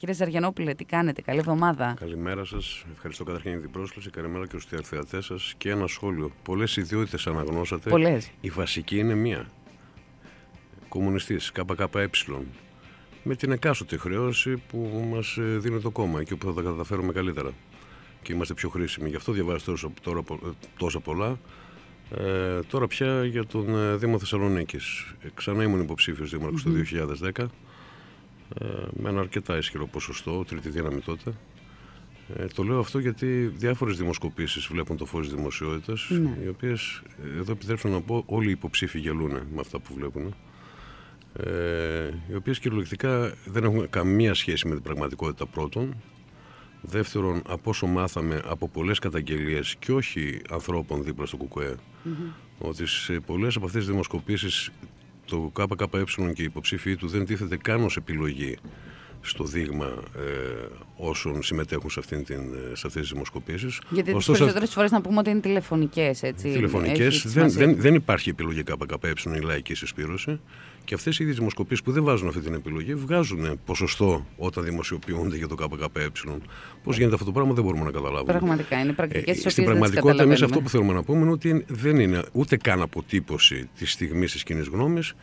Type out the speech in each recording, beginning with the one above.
Κύριε Ζαριανόπουλε, τι κάνετε, καλή εβδομάδα. Καλημέρα σας. Ευχαριστώ καταρχήν για την πρόσκληση. Καλημέρα και στους θεατέ σας. Και ένα σχόλιο. Πολλές ιδιότητες αναγνώσατε. Πολλές. Η βασική είναι μία. Κομμουνιστής, ΚΚΕ. Με την εκάστοτε χρέωση που μας ε, δίνει το κόμμα και όπου θα τα καταφέρουμε καλύτερα. Και είμαστε πιο χρήσιμοι. Γι' αυτό διαβάζω τώρα, ε, τόσα πολλά. Ε, τώρα πια για τον ε, Δήμο Θεσσαλονίκης. Ξανά ήμουν υποψήφιος δήμαρχος 2010. Ε, με ένα αρκετά ισχυρό ποσοστό, τρίτη δύναμη τότε. Ε, το λέω αυτό γιατί διάφορες δημοσκοπήσεις βλέπουν το φως της δημοσιότητας, ναι. οι οποίες, ε, εδώ επιτρέψω να πω, όλοι οι υποψήφοι γελούν με αυτά που βλέπουν. Ε, οι οποίες κυριολεκτικά δεν έχουν καμία σχέση με την πραγματικότητα πρώτον. Δεύτερον, από όσο μάθαμε από πολλές καταγγελίες και όχι ανθρώπων δίπλα στο ΚΚΕ mm mm-hmm. ότι σε πολλές από αυτές τις δημοσκοπήσεις το ΚΚΕ και η υποψήφοι του δεν τίθεται καν ως επιλογή στο δείγμα ε, όσων συμμετέχουν σε, αυτήν την, ε, σε αυτές τις δημοσκοπήσεις. Γιατί Ωστόσο, τις περισσότερες φορές να πούμε ότι είναι τηλεφωνικές, έτσι. Τηλεφωνικές. Δεν, δεν, δεν υπάρχει επιλογή ΚΚΕ η λαϊκή συσπήρωση και αυτές οι δημοσκοπήσεις που δεν βάζουν αυτή την επιλογή βγάζουν ποσοστό όταν δημοσιοποιούνται για το ΚΚΕ. Πώς γίνεται αυτό το πράγμα δεν μπορούμε να καταλάβουμε. Πραγματικά είναι ε, πρακτικές ε, Στην πραγματικότητα εμείς αυτό που θέλουμε να πούμε είναι ότι δεν είναι ούτε καν αποτύπωση της στιγμής της κοινής γνώμης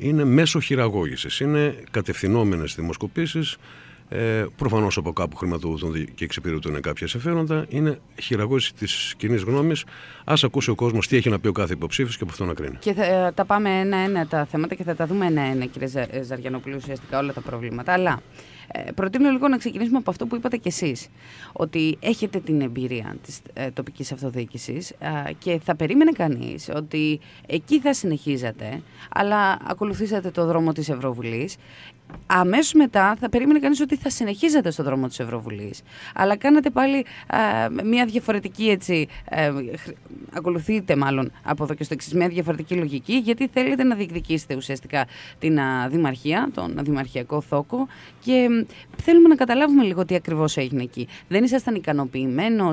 είναι μέσω χειραγώγησης. Είναι κατευθυνόμενες δημοσκοπήσεις. Ε, Προφανώς από κάπου χρηματοδοτούνται και εξυπηρετούν κάποια συμφέροντα. Είναι χειραγώγηση της κοινή γνώμης. Ας ακούσει ο κόσμος τι έχει να πει ο κάθε υποψήφιος και από αυτό να κρίνει. Και θα, ε, τα πάμε ένα-ένα τα θέματα και θα τα δούμε ένα-ένα, κύριε ε, Ζαριανοπλου, ουσιαστικά όλα τα προβλήματα. Αλλά ε, προτείνω λίγο να ξεκινήσουμε από αυτό που είπατε κι εσείς, ότι έχετε την εμπειρία της ε, τοπικής αυτοδιοίκησης ε, και θα περίμενε κανείς ότι εκεί θα συνεχίζατε, αλλά ακολουθήσατε το δρόμο της Ευρωβουλής αμέσως μετά θα περίμενε κανείς ότι θα συνεχίζετε στον δρόμο της Ευρωβουλής. Αλλά κάνατε πάλι μια διαφορετική έτσι, ε, ακολουθείτε μάλλον από εδώ και στο εξής, μια διαφορετική λογική γιατί θέλετε να διεκδικήσετε ουσιαστικά την α, δημαρχία, τον α, δημαρχιακό θόκο και θέλουμε να καταλάβουμε λίγο τι ακριβώς έγινε εκεί. Δεν ήσασταν ικανοποιημένος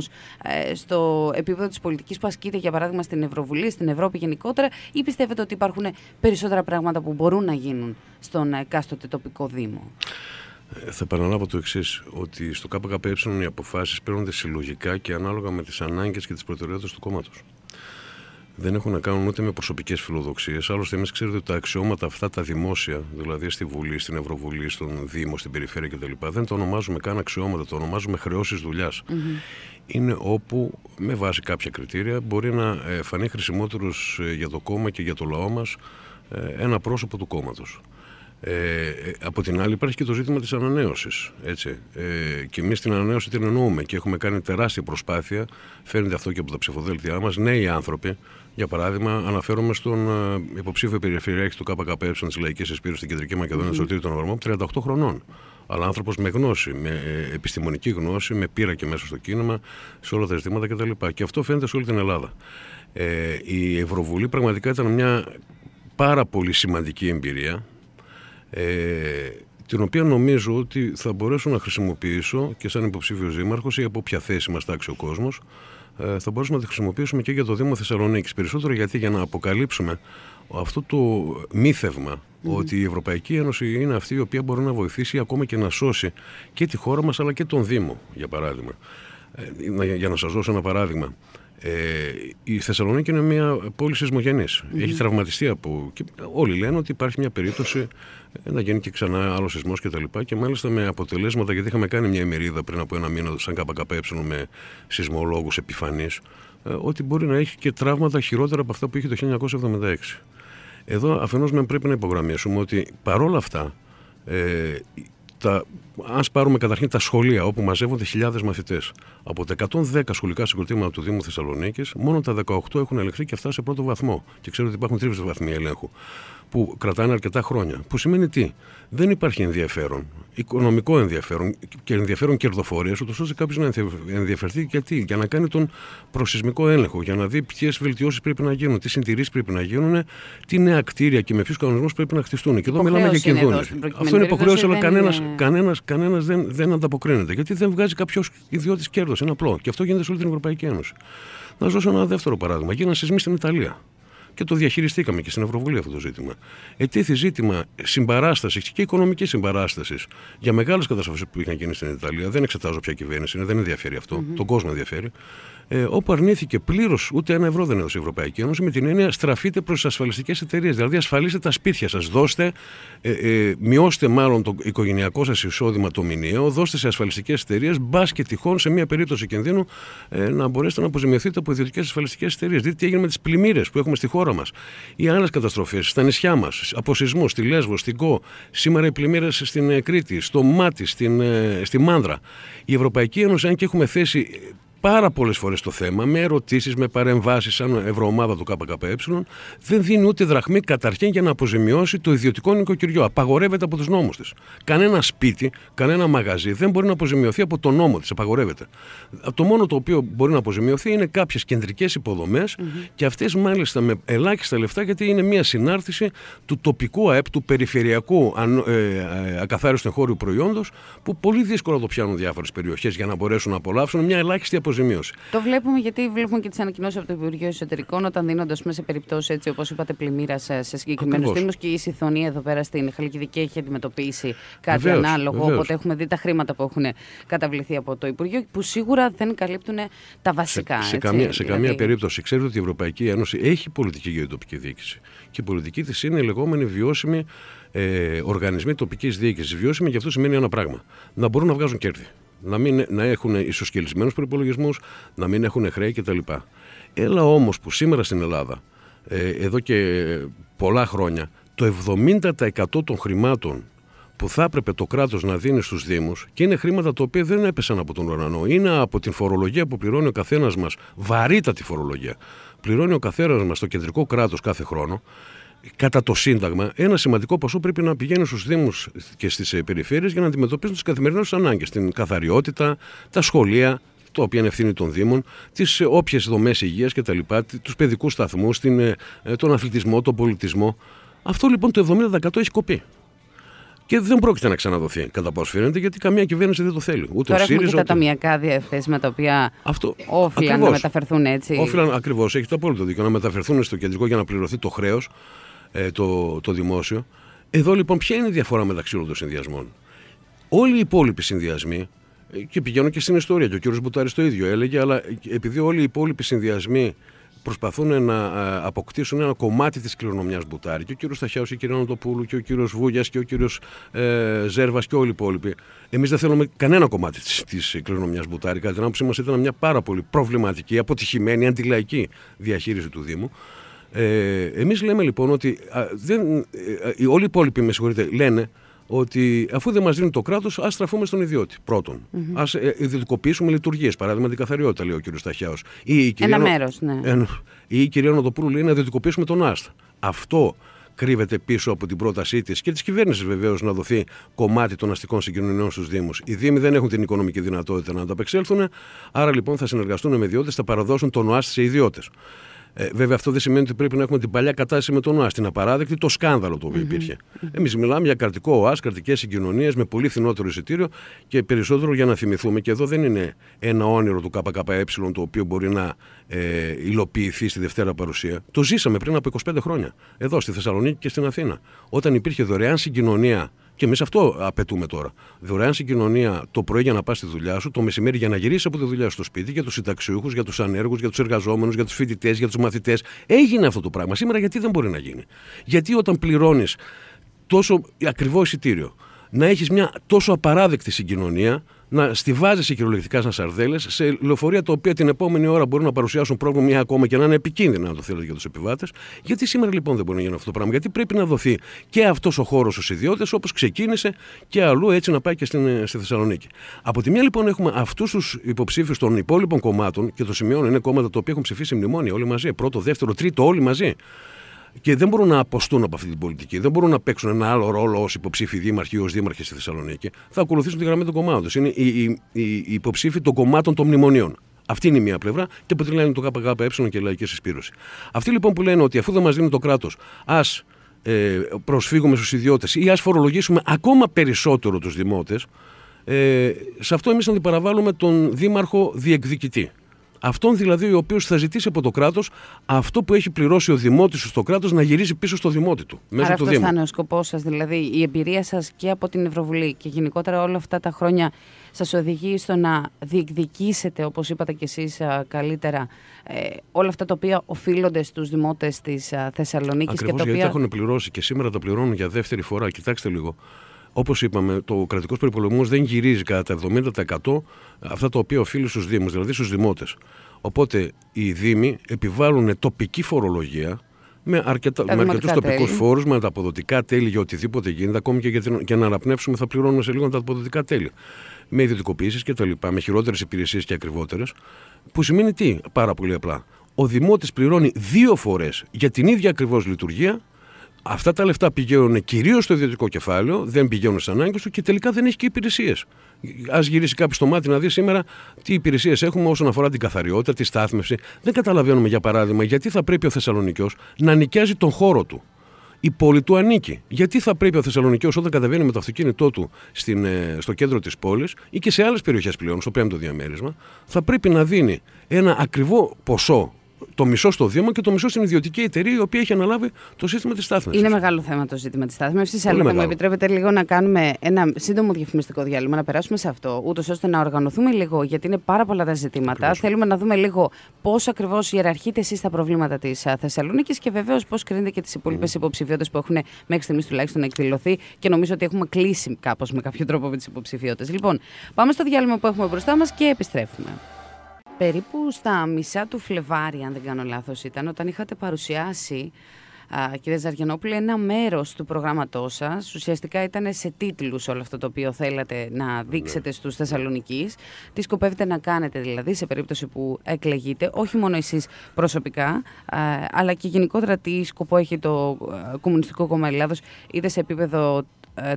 ε, στο επίπεδο της πολιτικής που ασκείται για παράδειγμα στην Ευρωβουλή, στην Ευρώπη γενικότερα ή πιστεύετε ότι υπάρχουν περισσότερα πράγματα που μπορούν να γίνουν στον εκάστοτε τοπικό τοπικό δήμο. Ε, θα επαναλάβω το εξής, ότι στο ΚΚΕ οι αποφάσεις παίρνονται συλλογικά και ανάλογα με τις ανάγκες και τις προτεραιότητες του κόμματος. Δεν έχουν να κάνουν ούτε με προσωπικές φιλοδοξίες. Άλλωστε, εμείς ξέρετε ότι τα αξιώματα αυτά, τα δημόσια, δηλαδή στη Βουλή, στην Ευρωβουλή, στον Δήμο, στην Περιφέρεια κτλ., δεν το ονομάζουμε καν αξιώματα, το ονομάζουμε χρεώσεις Είναι όπου, με βάση κάποια κριτήρια, μπορεί να ε, φανεί χρησιμότερος ε, για το κόμμα και για το λαό μας ένα πρόσωπο του κόμματος. Ε, από την άλλη υπάρχει και το ζήτημα της ανανέωσης Ε, και εμείς την ανανέωση την εννοούμε και έχουμε κάνει τεράστια προσπάθεια φαίνεται αυτό και από τα ψηφοδέλτιά μας νέοι άνθρωποι για παράδειγμα, αναφέρομαι στον ε, υποψήφιο περιφερειακή του ΚΚΕ τη Λαϊκή Εσπίρου στην Κεντρική Μακεδονία, mm-hmm. Σωτήρη των Ορμών, 38 χρονών. Αλλά άνθρωπος με γνώση, με ε, επιστημονική γνώση, με πείρα και μέσα στο κίνημα, σε όλα τα ζητήματα κτλ. Και αυτό φαίνεται σε όλη την Ελλάδα. Ε, η Ευρωβουλή πραγματικά ήταν μια πάρα πολύ σημαντική εμπειρία ε, την οποία νομίζω ότι θα μπορέσω να χρησιμοποιήσω και σαν υποψήφιος δήμαρχος ή από ποια θέση μας τάξει ο κόσμος, ε, θα μπορέσουμε να τη χρησιμοποιήσουμε και για το Δήμο Θεσσαλονίκης Περισσότερο γιατί για να αποκαλύψουμε αυτό το μυθευμα ότι η Ευρωπαϊκή Ένωση είναι αυτή η οποία μπορεί να βοηθήσει ακόμα και να σώσει και τη χώρα μας αλλά και τον Δήμο, για παράδειγμα. Ε, για να σας δώσω ένα παράδειγμα. Ε, η Θεσσαλονίκη είναι μια πόλη Έχει τραυματιστεί από. όλοι λένε ότι υπάρχει μια περίπτωση να γίνει και ξανά άλλος σεισμός κτλ. Και, τα και μάλιστα με αποτελέσματα, γιατί είχαμε κάνει μια ημερίδα πριν από ένα μήνα σαν ΚΚΕ με σεισμολόγους επιφανείς, ε, ότι μπορεί να έχει και τραύματα χειρότερα από αυτά που είχε το 1976. Εδώ αφενός πρέπει να υπογραμμίσουμε ότι παρόλα αυτά ε, τα, αν πάρουμε καταρχήν τα σχολεία όπου μαζεύονται χιλιάδες μαθητές, από τα 110 σχολικά συγκροτήματα του Δήμου Θεσσαλονίκης, μόνο τα 18 έχουν ελεγχθεί και αυτά σε πρώτο βαθμό. Και ξέρω ότι υπάρχουν τρεις βαθμοί ελέγχου που κρατάνε αρκετά χρόνια. Που σημαίνει τι, δεν υπάρχει ενδιαφέρον, οικονομικό ενδιαφέρον και ενδιαφέρον κερδοφορίας, ούτως ώστε κάποιος να ενδιαφερθεί γιατί, για να κάνει τον προσυσμικό έλεγχο, για να δει ποιες βελτιώσεις πρέπει να γίνουν, τι συντηρήσεις πρέπει να γίνουν, τι νέα κτίρια και με ποιους κανονισμούς πρέπει να χτιστούν. Και εδώ μιλάμε για κινδύνου. Αυτό είναι υποχρέωση, αλλά κανένα κανένας, κανένας δεν, δεν ανταποκρίνεται. Γιατί δεν βγάζει κάποιος ιδιώτης κέρδος. Είναι απλό. Και αυτό γίνεται σε όλη την Ευρωπαϊκή Ένωση. Να σα δώσω ένα δεύτερο παράδειγμα. Γίνανε σεισμοί στην Ιταλία και το διαχειριστήκαμε και στην Ευρωβουλή αυτό το ζήτημα. Ετήθη ζήτημα συμπαράστασης και οικονομικής συμπαράστασης για μεγάλες καταστροφές που είχαν γίνει στην Ιταλία. Δεν εξετάζω ποια κυβέρνηση είναι, δεν ενδιαφέρει αυτό. Τον κόσμο ενδιαφέρει ε, όπου αρνήθηκε πλήρως ούτε ένα ευρώ δεν έδωσε η Ευρωπαϊκή Ένωση, με την έννοια στραφείτε προς τις ασφαλιστικές εταιρείες. Δηλαδή, ασφαλίστε τα σπίτια σας, δώστε, ε, ε, μειώστε μάλλον το οικογενειακό σας εισόδημα το μηνιαίο, δώστε σε ασφαλιστικές εταιρείες, μπας και τυχόν σε μια περίπτωση κινδύνου ε, να μπορέσετε να αποζημιωθείτε από ιδιωτικές ασφαλιστικές εταιρείες. Δείτε τι έγινε με τις πλημμύρες που έχουμε στη χώρα μας ή άλλες καταστροφές στα νησιά μας, από σεισμού, στη Λέσβο, στην Κο, σήμερα οι πλημμύρες στην ε, Κρήτη, στο Μάτι, στην, στη Μάνδρα. Η Ευρωπαϊκή Ένωση, αν και έχουμε θέσει πάρα πολλές φορές το θέμα με ερωτήσεις, με παρεμβάσεις σαν ευρωομάδα του ΚΚΕ, δεν δίνει ούτε δραχμή καταρχήν για να αποζημιώσει το ιδιωτικό νοικοκυριό. Απαγορεύεται από τους νόμους της. Κανένα σπίτι, κανένα μαγαζί δεν μπορεί να αποζημιωθεί από τον νόμο της. Απαγορεύεται. Το μόνο το οποίο μπορεί να αποζημιωθεί είναι κάποιες κεντρικές και αυτές μάλιστα με ελάχιστα λεφτά γιατί είναι μια συνάρτηση του τοπικού ΑΕΠ, του περιφερειακού ε, ε, ακαθάριστου εγχώριου προϊόντος που πολύ δύσκολα το πιάνουν διάφορες περιοχές για να μπορέσουν να απολαύσουν μια ελάχιστη αποζημίωση. Το βλέπουμε γιατί βλέπουμε και τις ανακοινώσεις από το Υπουργείο Εσωτερικών όταν δίνονται σε περιπτώσεις έτσι όπως είπατε πλημμύρας ε, σε συγκεκριμένους Δήμου και η Συθονία εδώ πέρα στην Χαλκιδική έχει αντιμετωπίσει κάτι βεβαίως, ανάλογο. Βεβαίως. Οπότε έχουμε δει τα χρήματα που έχουν καταβληθεί από το Υπουργείο που σίγουρα δεν καλύπτουν τα βασικά. Σε, σε, καμία, σε δηλαδή. καμία περίπτωση. Ξέρετε ότι η Ευρωπαϊκή Ένωση έχει πολιτική για την τοπική διοίκηση. Και η πολιτική της είναι η λεγόμενη βιώσιμη ε, οργανισμοί τοπικής διοίκησης. Βιώσιμη και αυτό σημαίνει ένα πράγμα. Να μπορούν να βγάζουν κέρδη να, μην, να έχουν ισοσκελισμένους προπολογισμού, να μην έχουν χρέη κτλ. Έλα όμως που σήμερα στην Ελλάδα, ε, εδώ και πολλά χρόνια, το 70% των χρημάτων που θα έπρεπε το κράτος να δίνει στους Δήμους και είναι χρήματα τα οποία δεν έπεσαν από τον ουρανό. Είναι από την φορολογία που πληρώνει ο καθένας μας, βαρύτατη φορολογία. Πληρώνει ο καθένας μας το κεντρικό κράτος κάθε χρόνο κατά το Σύνταγμα, ένα σημαντικό ποσό πρέπει να πηγαίνει στους Δήμους και στις περιφέρειες για να αντιμετωπίσουν τις καθημερινές ανάγκες, την καθαριότητα, τα σχολεία, το οποίο είναι ευθύνη των Δήμων, τις όποιες δομές υγείας κτλ., τους παιδικούς σταθμούς, ε, τον αθλητισμό, τον πολιτισμό. Αυτό λοιπόν το 70% έχει κοπεί. Και δεν πρόκειται να ξαναδοθεί κατά πώ φαίνεται, γιατί καμία κυβέρνηση δεν το θέλει. Ούτε Τώρα ο ΣΥΡΙΖΑ. Ούτε... τα ταμιακά διαθέσιμα τα οποία Αυτό... όφυλαν να μεταφερθούν έτσι. Όφυλαν ακριβώς, έχετε απόλυτο δίκιο. Να μεταφερθούν στο κεντρικό για να πληρωθεί το χρέος ε, το, το δημόσιο. Εδώ λοιπόν ποια είναι η διαφορά μεταξύ όλων των συνδυασμών. Όλοι οι υπόλοιποι συνδυασμοί, ε, και πηγαίνω και στην ιστορία, και ο κύριος Μπουτάρης το ίδιο έλεγε, αλλά ε, επειδή όλοι οι υπόλοιποι συνδυασμοί προσπαθούν να ε, αποκτήσουν ένα κομμάτι της κληρονομιάς Μπουτάρη, και ο κύριος Σταχιάου και ο κ. Νοτοπούλου και ο κύριος Βούγιας και ο κύριος Ζέρβας και όλοι οι υπόλοιποι. Εμείς δεν θέλουμε κανένα κομμάτι της κληρονομιάς Μπουτάρη. Κατά την άποψή μας ήταν μια πάρα πολύ προβληματική, αποτυχημένη, αντιλαϊκή διαχείριση του Δήμου. Ε, εμείς λέμε λοιπόν ότι δεν, οι ε, ε, όλοι οι υπόλοιποι με συγχωρείτε, λένε ότι αφού δεν μας δίνουν το κράτος ας στραφούμε στον ιδιώτη. Πρώτον. Mm-hmm. Ας ε, ιδιωτικοποιήσουμε λειτουργίες. Παράδειγμα, την καθαριότητα, λέει ο κ. Σταχιάο. Ένα μέρος, ναι. Ή η κυρία Νοδοπούλου λέει να ιδιωτικοποιήσουμε τον ΑΣΤ. Αυτό κρύβεται πίσω από την πρότασή της και της κυβέρνησης βεβαίως να δοθεί κομμάτι των αστικών συγκοινωνιών στους Δήμους. Οι Δήμοι δεν έχουν την οικονομική δυνατότητα να ανταπεξέλθουν, άρα λοιπόν θα συνεργαστούν με ιδιώτες, θα παραδώσουν τον ΟΑΣΤ σε ιδιώτες. Ε, βέβαια, αυτό δεν σημαίνει ότι πρέπει να έχουμε την παλιά κατάσταση με τον ΟΑΣ. Την απαράδεκτη, το σκάνδαλο το οποίο υπήρχε. Εμείς μιλάμε για κρατικό ΟΑΣ, κρατικές συγκοινωνίες με πολύ φθηνότερο εισιτήριο και περισσότερο για να θυμηθούμε. Και εδώ δεν είναι ένα όνειρο του ΚΚΕ το οποίο μπορεί να ε, υλοποιηθεί στη Δευτέρα παρουσία. Το ζήσαμε πριν από 25 χρόνια. Εδώ στη Θεσσαλονίκη και στην Αθήνα. Όταν υπήρχε δωρεάν συγκοινωνία και εμείς αυτό απαιτούμε τώρα. Δωρεάν συγκοινωνία το πρωί για να πας στη δουλειά σου, το μεσημέρι για να γυρίσεις από τη δουλειά σου στο σπίτι, για τους συνταξιούχους, για τους ανέργους, για τους εργαζόμενους, για τους φοιτητές, για τους μαθητές. Έγινε αυτό το πράγμα. Σήμερα γιατί δεν μπορεί να γίνει. Γιατί όταν πληρώνεις τόσο ακριβό εισιτήριο, να έχεις μια τόσο απαράδεκτη συγκοινωνία, να στηβάζεσαι κυριολεκτικά σαν σαρδέλες σε λεωφορεία τα οποία την επόμενη ώρα μπορούν να παρουσιάσουν πρόβλημα ή ακόμα και να είναι επικίνδυνα, αν το θέλετε, για τους επιβάτες. Γιατί σήμερα λοιπόν δεν μπορεί να γίνει αυτό το πράγμα, Γιατί πρέπει να δοθεί και αυτός ο χώρος στους ιδιώτες, όπως ξεκίνησε και αλλού, έτσι να πάει και στην, ε, στη Θεσσαλονίκη. Από τη μία λοιπόν έχουμε αυτούς τους υποψήφιους των υπόλοιπων κομμάτων και το σημειώνω είναι κόμματα τα οποία έχουν ψηφίσει μνημόνια όλοι μαζί, πρώτο, δεύτερο, τρίτο, όλοι μαζί και δεν μπορούν να αποστούν από αυτή την πολιτική. Δεν μπορούν να παίξουν ένα άλλο ρόλο ως υποψήφοι δήμαρχοι ή ω δήμαρχοι στη Θεσσαλονίκη. Θα ακολουθήσουν τη γραμμή των κομμάτων Είναι οι, οι, οι υποψήφοι των κομμάτων των μνημονίων. Αυτή είναι η μία πλευρά και από την άλλη το ΚΚΕ και η λαϊκή συσπήρωση. Αυτοί λοιπόν που λένε ότι αφού δεν μας δίνει το κράτος, ας ε, προσφύγουμε στους ιδιώτες ή ας φορολογήσουμε ακόμα περισσότερο τους δημότες, ε, σε αυτό εμείς αντιπαραβάλλουμε τον δήμαρχο διεκδικητή. Αυτόν δηλαδή ο οποίος θα ζητήσει από το κράτος αυτό που έχει πληρώσει ο δημότης στο κράτος να γυρίσει πίσω στο δημότη του. Μέσα Άρα του αυτό θα είναι ο σκοπός σας, δηλαδή η εμπειρία σας και από την Ευρωβουλή και γενικότερα όλα αυτά τα χρόνια σας οδηγεί στο να διεκδικήσετε, όπως είπατε κι εσείς καλύτερα, ε, όλα αυτά τα οποία οφείλονται στους δημότες της Θεσσαλονίκης και τα οποία. γιατί τα έχουν πληρώσει και σήμερα τα πληρώνουν για δεύτερη φορά. Κοιτάξτε λίγο. Όπως είπαμε, το κρατικός προπολογισμό δεν γυρίζει κατά τα 70% αυτά τα οποία οφείλει στους Δήμους, δηλαδή στους Δημότες. Οπότε οι Δήμοι επιβάλλουν τοπική φορολογία με, με αρκετούς τοπικούς φόρους, με τα αποδοτικά τέλη για οτιδήποτε γίνεται. Ακόμη και για, να αναπνεύσουμε, θα πληρώνουμε σε λίγο τα αποδοτικά τέλη. Με ιδιωτικοποιήσει και τα λοιπά, με χειρότερες υπηρεσίες και ακριβότερες. Που σημαίνει τι, πάρα πολύ απλά. Ο Δημότης πληρώνει δύο φορές για την ίδια ακριβώς λειτουργία Αυτά τα λεφτά πηγαίνουν κυρίως στο ιδιωτικό κεφάλαιο, δεν πηγαίνουν στις ανάγκες του και τελικά δεν έχει και υπηρεσίες. Ας γυρίσει κάποιος το μάτι να δει σήμερα τι υπηρεσίες έχουμε όσον αφορά την καθαριότητα, τη στάθμευση. Δεν καταλαβαίνουμε, για παράδειγμα, γιατί θα πρέπει ο Θεσσαλονικιός να νοικιάζει τον χώρο του. Η πόλη του ανήκει. Γιατί θα πρέπει ο Θεσσαλονικιός όταν καταβαίνει με το αυτοκίνητό του στην, ε, στο κέντρο της πόλης ή και σε άλλες περιοχές πλέον, στο πέμπτο διαμέρισμα, θα πρέπει να δίνει ένα ακριβό ποσό το μισό στο Δήμο και το μισό στην ιδιωτική εταιρεία η οποία έχει αναλάβει το σύστημα της στάθμευσης. Είναι μεγάλο θέμα το ζήτημα της στάθμευσης, αλλά θα μου επιτρέπετε λίγο να κάνουμε ένα σύντομο διαφημιστικό διάλειμμα, να περάσουμε σε αυτό, ούτως ώστε να οργανωθούμε λίγο, γιατί είναι πάρα πολλά τα ζητήματα. Ακριβώς. Θέλουμε να δούμε λίγο πώς ακριβώς ιεραρχείτε εσείς τα προβλήματα της Θεσσαλονίκης και βεβαίως πώς κρίνετε και τις υπόλοιπες mm. υποψηφιότητες που έχουν μέχρι στιγμής τουλάχιστον εκδηλωθεί και νομίζω ότι έχουμε κλείσει κάπως με κάποιο τρόπο με τις υποψηφιότητες. Λοιπόν, πάμε στο διάλειμμα που έχουμε μπροστά μας και επιστρέφουμε περίπου στα μισά του Φλεβάρι, αν δεν κάνω λάθος ήταν, όταν είχατε παρουσιάσει, α, κύριε Ζαργενόπουλε, ένα μέρος του προγράμματός σας. Ουσιαστικά ήταν σε τίτλους όλο αυτό το οποίο θέλατε να ναι. δείξετε στους Θεσσαλονικείς. Τι σκοπεύετε να κάνετε δηλαδή σε περίπτωση που εκλεγείτε, όχι μόνο εσείς προσωπικά, αλλά και γενικότερα τι σκοπό έχει το Κομμουνιστικό Κόμμα Ελλάδος, είτε σε επίπεδο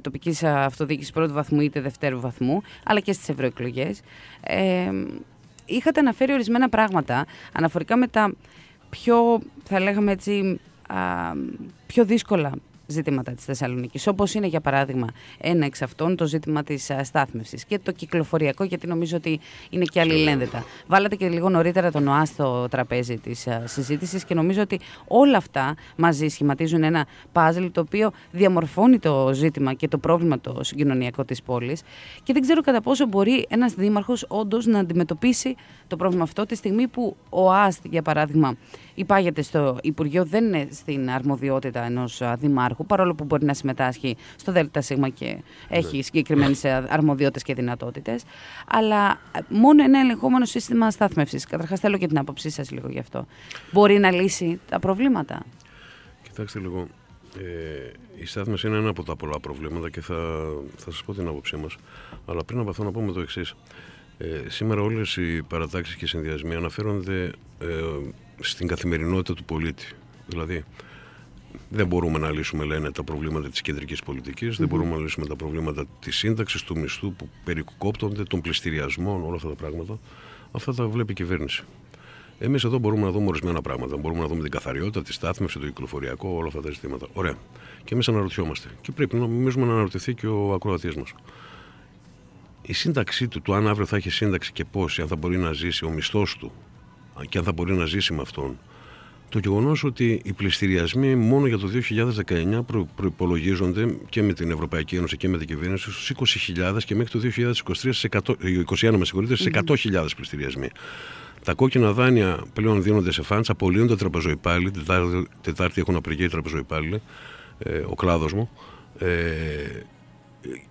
τοπικής αυτοδιοίκησης πρώτου βαθμού είτε δευτέρου βαθμού, αλλά και στις ευρωεκλογές. Ε, είχατε αναφέρει ορισμένα πράγματα αναφορικά με τα πιο, θα λέγαμε έτσι, πιο δύσκολα ζητήματα της Θεσσαλονίκης. Όπως είναι, για παράδειγμα, ένα εξ αυτών το ζήτημα της ε, στάθμευσης και το κυκλοφοριακό, γιατί νομίζω ότι είναι και αλληλένδετα. Βάλατε και λίγο νωρίτερα τον ΟΑΣ στο τραπέζι της ε, συζήτησης και νομίζω ότι όλα αυτά μαζί σχηματίζουν ένα πάζλ το οποίο διαμορφώνει το ζήτημα και το πρόβλημα το συγκοινωνιακό της πόλης. Και δεν ξέρω κατά πόσο μπορεί ένας δήμαρχος όντως να αντιμετωπίσει το πρόβλημα αυτό τη στιγμή που ο ΑΣΤ, για παράδειγμα, υπάγεται στο Υπουργείο, δεν είναι στην αρμοδιότητα ενός δημάρχου, παρόλο που μπορεί να συμμετάσχει στο ΔΣ και ναι. έχει συγκεκριμένες αρμοδιότητες και δυνατότητες. Αλλά μόνο ένα ελεγχόμενο σύστημα στάθμευσης. Καταρχάς, θέλω και την άποψή σας λίγο γι' αυτό. Μπορεί να λύσει τα προβλήματα. Κοιτάξτε λίγο. Ε, η στάθμευση είναι ένα από τα πολλά προβλήματα και θα, θα σας πω την άποψή μας, Αλλά πριν από αυτό να πούμε το εξής. Ε, σήμερα όλες οι παρατάξεις και συνδυασμοί αναφέρονται ε, στην καθημερινότητα του πολίτη. Δηλαδή, δεν μπορούμε να λύσουμε, λένε, τα προβλήματα της κεντρικής δεν μπορούμε να λύσουμε τα προβλήματα της σύνταξης, του μισθού που περικόπτονται, των πληστηριασμών, όλα αυτά τα πράγματα. Αυτά τα βλέπει η κυβέρνηση. Εμείς εδώ μπορούμε να δούμε ορισμένα πράγματα. Μπορούμε να δούμε την καθαριότητα, τη στάθμευση, το κυκλοφοριακό, όλα αυτά τα ζητήματα. Ωραία. Και εμείς αναρωτιόμαστε. Και πρέπει να νομίζουμε να αναρωτηθεί και ο ακροατής μας. Η σύνταξή του, το αν αύριο θα έχει σύνταξη και πώ αν θα μπορεί να ζήσει, ο μισθός του, και αν θα μπορεί να ζήσει με αυτόν, το γεγονός ότι οι πληστηριασμοί μόνο για το 2019 προ, προπολογίζονται και με την Ευρωπαϊκή Ένωση και με την κυβέρνηση στους 20.000 και μέχρι το 2023 σε 100, 21, ε, με σε 100.000 ναι. πληστηριασμοί. Τα κόκκινα δάνεια πλέον δίνονται σε φαντ, απολύονται τραπεζοϊπάλληλοι. Τετάρτη, τετάρτη έχουν απεργία οι τραπεζοϊπάλληλοι, ε, ο κλάδος μου. Ε,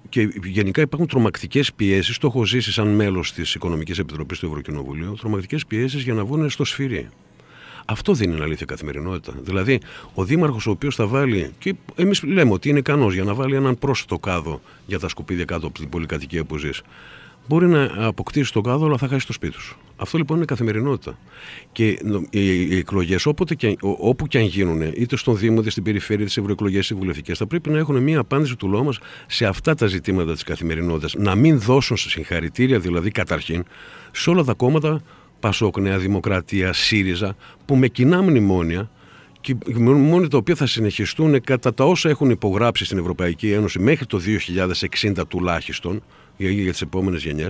και γενικά υπάρχουν τρομακτικές πιέσεις. Το έχω ζήσει σαν μέλος της Οικονομικής Επιτροπής του Ευρωκοινοβουλίου. Τρομακτικές πιέσεις για να βγουν στο σφυρί. Αυτό δεν είναι αλήθεια καθημερινότητα. Δηλαδή, ο Δήμαρχος, ο οποίος θα βάλει. και εμείς λέμε ότι είναι ικανός για να βάλει έναν πρόσθετο κάδο για τα σκουπίδια κάτω από την πολυκατοικία που ζεις μπορεί να αποκτήσει τον κάδο, αλλά θα χάσει το σπίτι τους. Αυτό λοιπόν είναι καθημερινότητα. Και οι εκλογέ, όπου και αν γίνουν, είτε στον Δήμο, είτε στην περιφέρεια, είτε σε ευρωεκλογές, είτε βουλευτικές, θα πρέπει να έχουν μια απάντηση του λαού μας σε αυτά τα ζητήματα της καθημερινότητας. Να μην δώσουν συγχαρητήρια, δηλαδή καταρχήν, σε όλα τα κόμματα Πασόκ, Νέα Δημοκρατία, ΣΥΡΙΖΑ, που με κοινά μνημόνια και μόνο τα οποία θα συνεχιστούν κατά τα όσα έχουν υπογράψει στην Ευρωπαϊκή Ένωση μέχρι το 2060 τουλάχιστον, για, για τις επόμενες γενιές,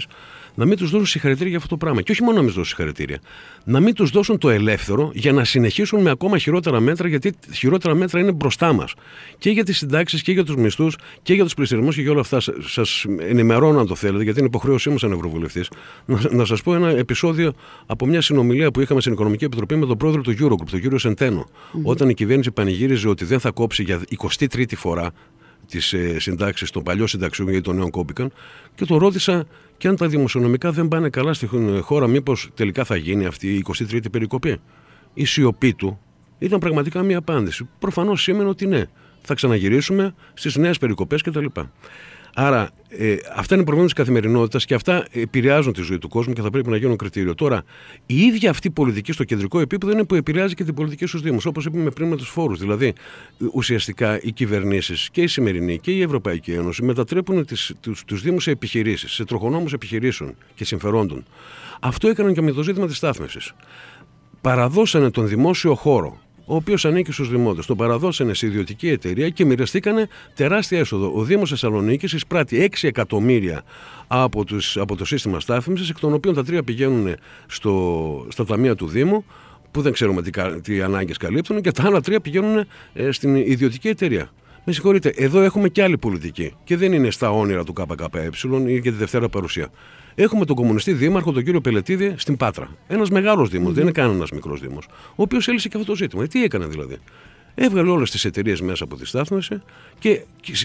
να μην τους δώσουν συγχαρητήρια για αυτό το πράγμα. Και όχι μόνο να μην τους δώσουν συγχαρητήρια. Να μην τους δώσουν το ελεύθερο για να συνεχίσουν με ακόμα χειρότερα μέτρα, γιατί χειρότερα μέτρα είναι μπροστά μας. Και για τις συντάξεις και για τους μισθούς και για τους πληστηρισμού και για όλα αυτά. Σας ενημερώνω αν το θέλετε, γιατί είναι υποχρέωσή μου σαν Ευρωβουλευτής, να, να σας πω ένα επεισόδιο από μια συνομιλία που είχαμε στην Οικονομική Επιτροπή με τον πρόεδρο του Eurogroup, τον κύριο όταν η κυβέρνηση πανηγύριζε ότι δεν θα κόψει για 23η φορά τις ε, συντάξεις των παλιών συνταξιών γιατί των νέων κόπηκαν και τον ρώτησα και αν τα δημοσιονομικά δεν πάνε καλά στη χώρα, μήπως τελικά θα γίνει αυτή η 23η περικοπή. Η σιωπή του ήταν πραγματικά μια απάντηση. Προφανώς σήμαινε ότι ναι, θα ξαναγυρίσουμε στις νέες περικοπές κτλ. Άρα, ε, αυτά είναι προβλήματα της καθημερινότητας και αυτά επηρεάζουν τη ζωή του κόσμου και θα πρέπει να γίνουν κριτήριο. Τώρα, η ίδια αυτή πολιτική στο κεντρικό επίπεδο είναι που επηρεάζει και την πολιτική στους Δήμους. Όπως είπαμε πριν με τους φόρους. Δηλαδή, ουσιαστικά οι κυβερνήσεις και η σημερινή και η Ευρωπαϊκή Ένωση μετατρέπουν του Δήμους σε επιχειρήσεις, σε τροχονόμους επιχειρήσεων και συμφερόντων. Αυτό έκαναν και με το ζήτημα της στάθμευσης. Παραδώσανε τον δημόσιο χώρο ο οποίος ανήκει στους δημότες. Τον παραδώσανε σε ιδιωτική εταιρεία και μοιραστήκανε τεράστια έσοδο. Ο Δήμος Θεσσαλονίκης εισπράττει 6 εκατομμύρια από, τους, από το σύστημα στάθμισης, εκ των οποίων τα τρία πηγαίνουν στο, στα ταμεία του Δήμου, που δεν ξέρουμε τι, τι ανάγκες καλύπτουν, και τα άλλα τρία πηγαίνουν ε, στην ιδιωτική εταιρεία. Με συγχωρείτε, εδώ έχουμε και άλλη πολιτική. Και δεν είναι στα όνειρα του ΚΚΕ ή για τη Δευτέρα Παρουσία. Έχουμε τον κομμουνιστή δήμαρχο, τον κύριο Πελετίδη, στην Πάτρα. Ένας μεγάλος δεν είναι κανένας μικρός δήμος. Ο οποίος έλυσε και αυτό το ζήτημα. Ε, τι έκανε δηλαδή έβγαλε όλες τις εταιρείες μέσα από τη στάθμευση και,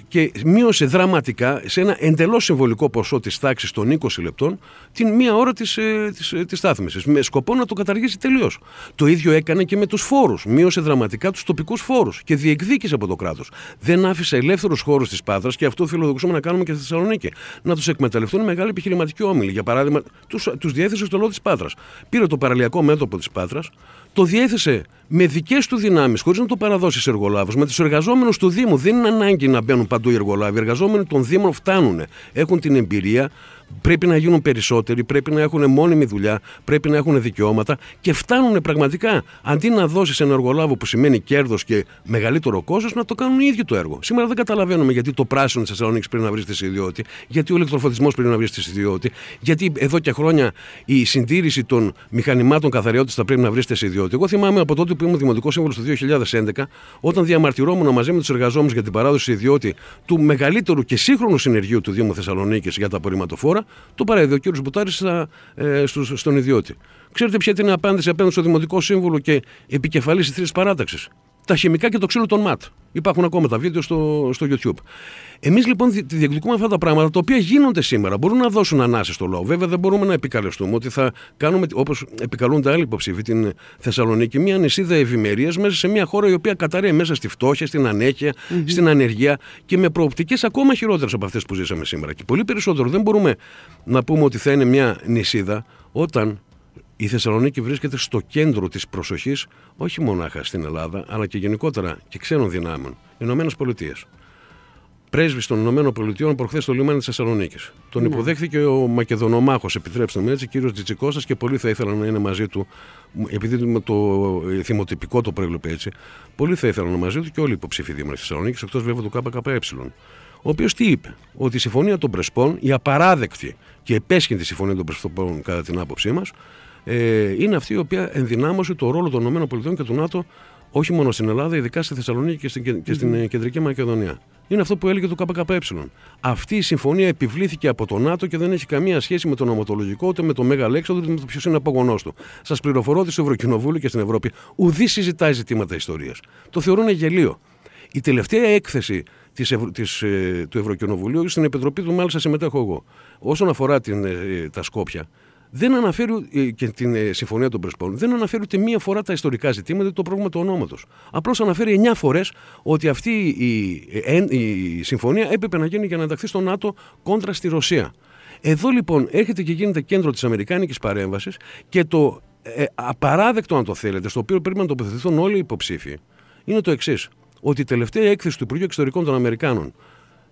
και μείωσε δραματικά σε ένα εντελώς συμβολικό ποσό της τάξης των 20 λεπτών την μία ώρα της της, ε, της, ε, της στάθμευσης. Με σκοπό να το καταργήσει τελείως. Το ίδιο έκανε και με τους φόρους. Μείωσε δραματικά τους τοπικούς φόρους και διεκδίκησε από το κράτος. Δεν άφησε ελεύθερους χώρους της Πάτρα και αυτό φιλοδοξούμε να κάνουμε και στη Θεσσαλονίκη. Να τους εκμεταλλευτούν μεγάλοι επιχειρηματικοί όμιλοι. Για παράδειγμα, τους διέθεσε στο λόγο τη Πάτρα. Πήρε το παραλιακό μέτωπο της Πάτρα, το διέθεσε με δικές του δυνάμεις, χωρίς να το παραδώσεις σε εργολάβου, με τους εργαζόμενους του Δήμου. Δεν είναι ανάγκη να μπαίνουν παντού οι εργολάβοι. Οι εργαζόμενοι των Δήμων φτάνουν. Έχουν την εμπειρία, πρέπει να γίνουν περισσότεροι, πρέπει να έχουν μόνιμη δουλειά, πρέπει να έχουν δικαιώματα και φτάνουν πραγματικά αντί να δώσεις ένα εργολάβο που σημαίνει κέρδος και μεγαλύτερο κόστος να το κάνουν οι το έργο. Σήμερα δεν καταλαβαίνουμε γιατί το πράσινο της Θεσσαλονίκης πρέπει να βρει τη ιδιότητα, γιατί ο ηλεκτροφωτισμός πρέπει να βρει στη ιδιότητα, γιατί εδώ και χρόνια η συντήρηση των μηχανημάτων καθαριότητας θα πρέπει να βρει τη ιδιότητα. Εγώ θυμάμαι από τότε που ήμουν δημοτικό σύμβολο το 2011, όταν διαμαρτυρόμουν μαζί με τους εργαζόμενους για την παράδοση ιδιώτη του μεγαλύτερου και σύγχρονου συνεργείου του Δήμου Θεσσαλονίκης για τα απορριμματοφόρα, το παρέδει ο κύριος Μπουτάρης ε, στον ιδιώτη. Ξέρετε ποια είναι η απάντηση απέναντι στο Δημοτικό Σύμβουλο και επικεφαλής της Τρει Παράταξης τα χημικά και το ξύλο των ΜΑΤ. Υπάρχουν ακόμα τα βίντεο στο, στο YouTube. Εμείς λοιπόν διεκδικούμε αυτά τα πράγματα τα οποία γίνονται σήμερα. Μπορούν να δώσουν ανάση στο λαό. Βέβαια δεν μπορούμε να επικαλεστούμε ότι θα κάνουμε, όπως επικαλούν τα άλλοι υποψήφοι, την Θεσσαλονίκη, μια νησίδα ευημερίας μέσα σε μια χώρα η οποία καταραίει μέσα στη φτώχεια, στην ανεχεια στην ανεργία και με προοπτικές ακόμα χειρότερες από αυτές που ζήσαμε σήμερα. Και πολύ περισσότερο δεν μπορούμε να πούμε ότι θα είναι μια νησίδα όταν η Θεσσαλονίκη βρίσκεται στο κέντρο της προσοχής όχι μονάχα στην Ελλάδα, αλλά και γενικότερα και ξένων δυνάμεων, Ηνωμένες Πολιτείες. Πρέσβης των Ηνωμένων Πολιτειών προχθέ στο λιμάνι της Θεσσαλονίκης. Τον ναι. υποδέχθηκε ο Μακεδονομάχος, επιτρέψτε μου έτσι, κύριος Τζιτσικώστας και πολλοί θα ήθελαν να είναι μαζί του, επειδή με το θυμοτυπικό το πρέβλεπε έτσι. πολλοί θα ήθελαν να μαζί του και όλοι οι υποψήφοι δήμαρχοι της Θεσσαλονίκης, εκτός βέβαια του ΚΚΕ. Ο οποίος τι είπε, Ότι η συμφωνία των Πρεσπών, η απαράδεκτη και επέσχυντη συμφωνία των Πρεσπών, κατά την άποψή μας, ε, είναι αυτή η οποία ενδυνάμωσε το ρόλο των ΗΠΑ και του ΝΑΤΟ όχι μόνο στην Ελλάδα, ειδικά στη Θεσσαλονίκη και στην, και στην ε, Κεντρική Μακεδονία. Είναι αυτό που έλεγε το ΚΚΕ. Αυτή η συμφωνία επιβλήθηκε από το ΝΑΤΟ και δεν έχει καμία σχέση με το ομοτολογικό ούτε με το Μέγα Λέξοδο, ούτε με το ποιος είναι απογονός του. Σας πληροφορώ ότι στο Ευρωκοινοβούλιο και στην Ευρώπη ουδής συζητάει ζητήματα ιστορίας. Το θεωρούν γελίο. Η τελευταία έκθεση της, Ευρω... της, ε, του Ευρωκοινοβουλίου, στην Επιτροπή του μάλιστα συμμετέχω εγώ, όσον αφορά την, ε, τα Σκόπια, δεν αναφέρει και την ε, Συμφωνία των Πρεσπών, δεν αναφέρει ούτε μία φορά τα ιστορικά ζητήματα η το πρόβλημα του ονόματος. Απλώς αναφέρει εννια φορές ότι αυτή η, η, ε, η συμφωνία έπρεπε να γίνει για να ενταχθεί στο ΝΑΤΟ κόντρα στη Ρωσία. Εδώ λοιπόν έρχεται και γίνεται κέντρο της Αμερικάνικης παρέμβασης και το ε, απαράδεκτο, αν το θέλετε, στο οποίο πρέπει να τοποθετηθούν όλοι οι υποψήφοι, είναι το εξής. Ότι η τελευταία έκθεση του Υπουργείου Εξωτερικών των Αμερικάνων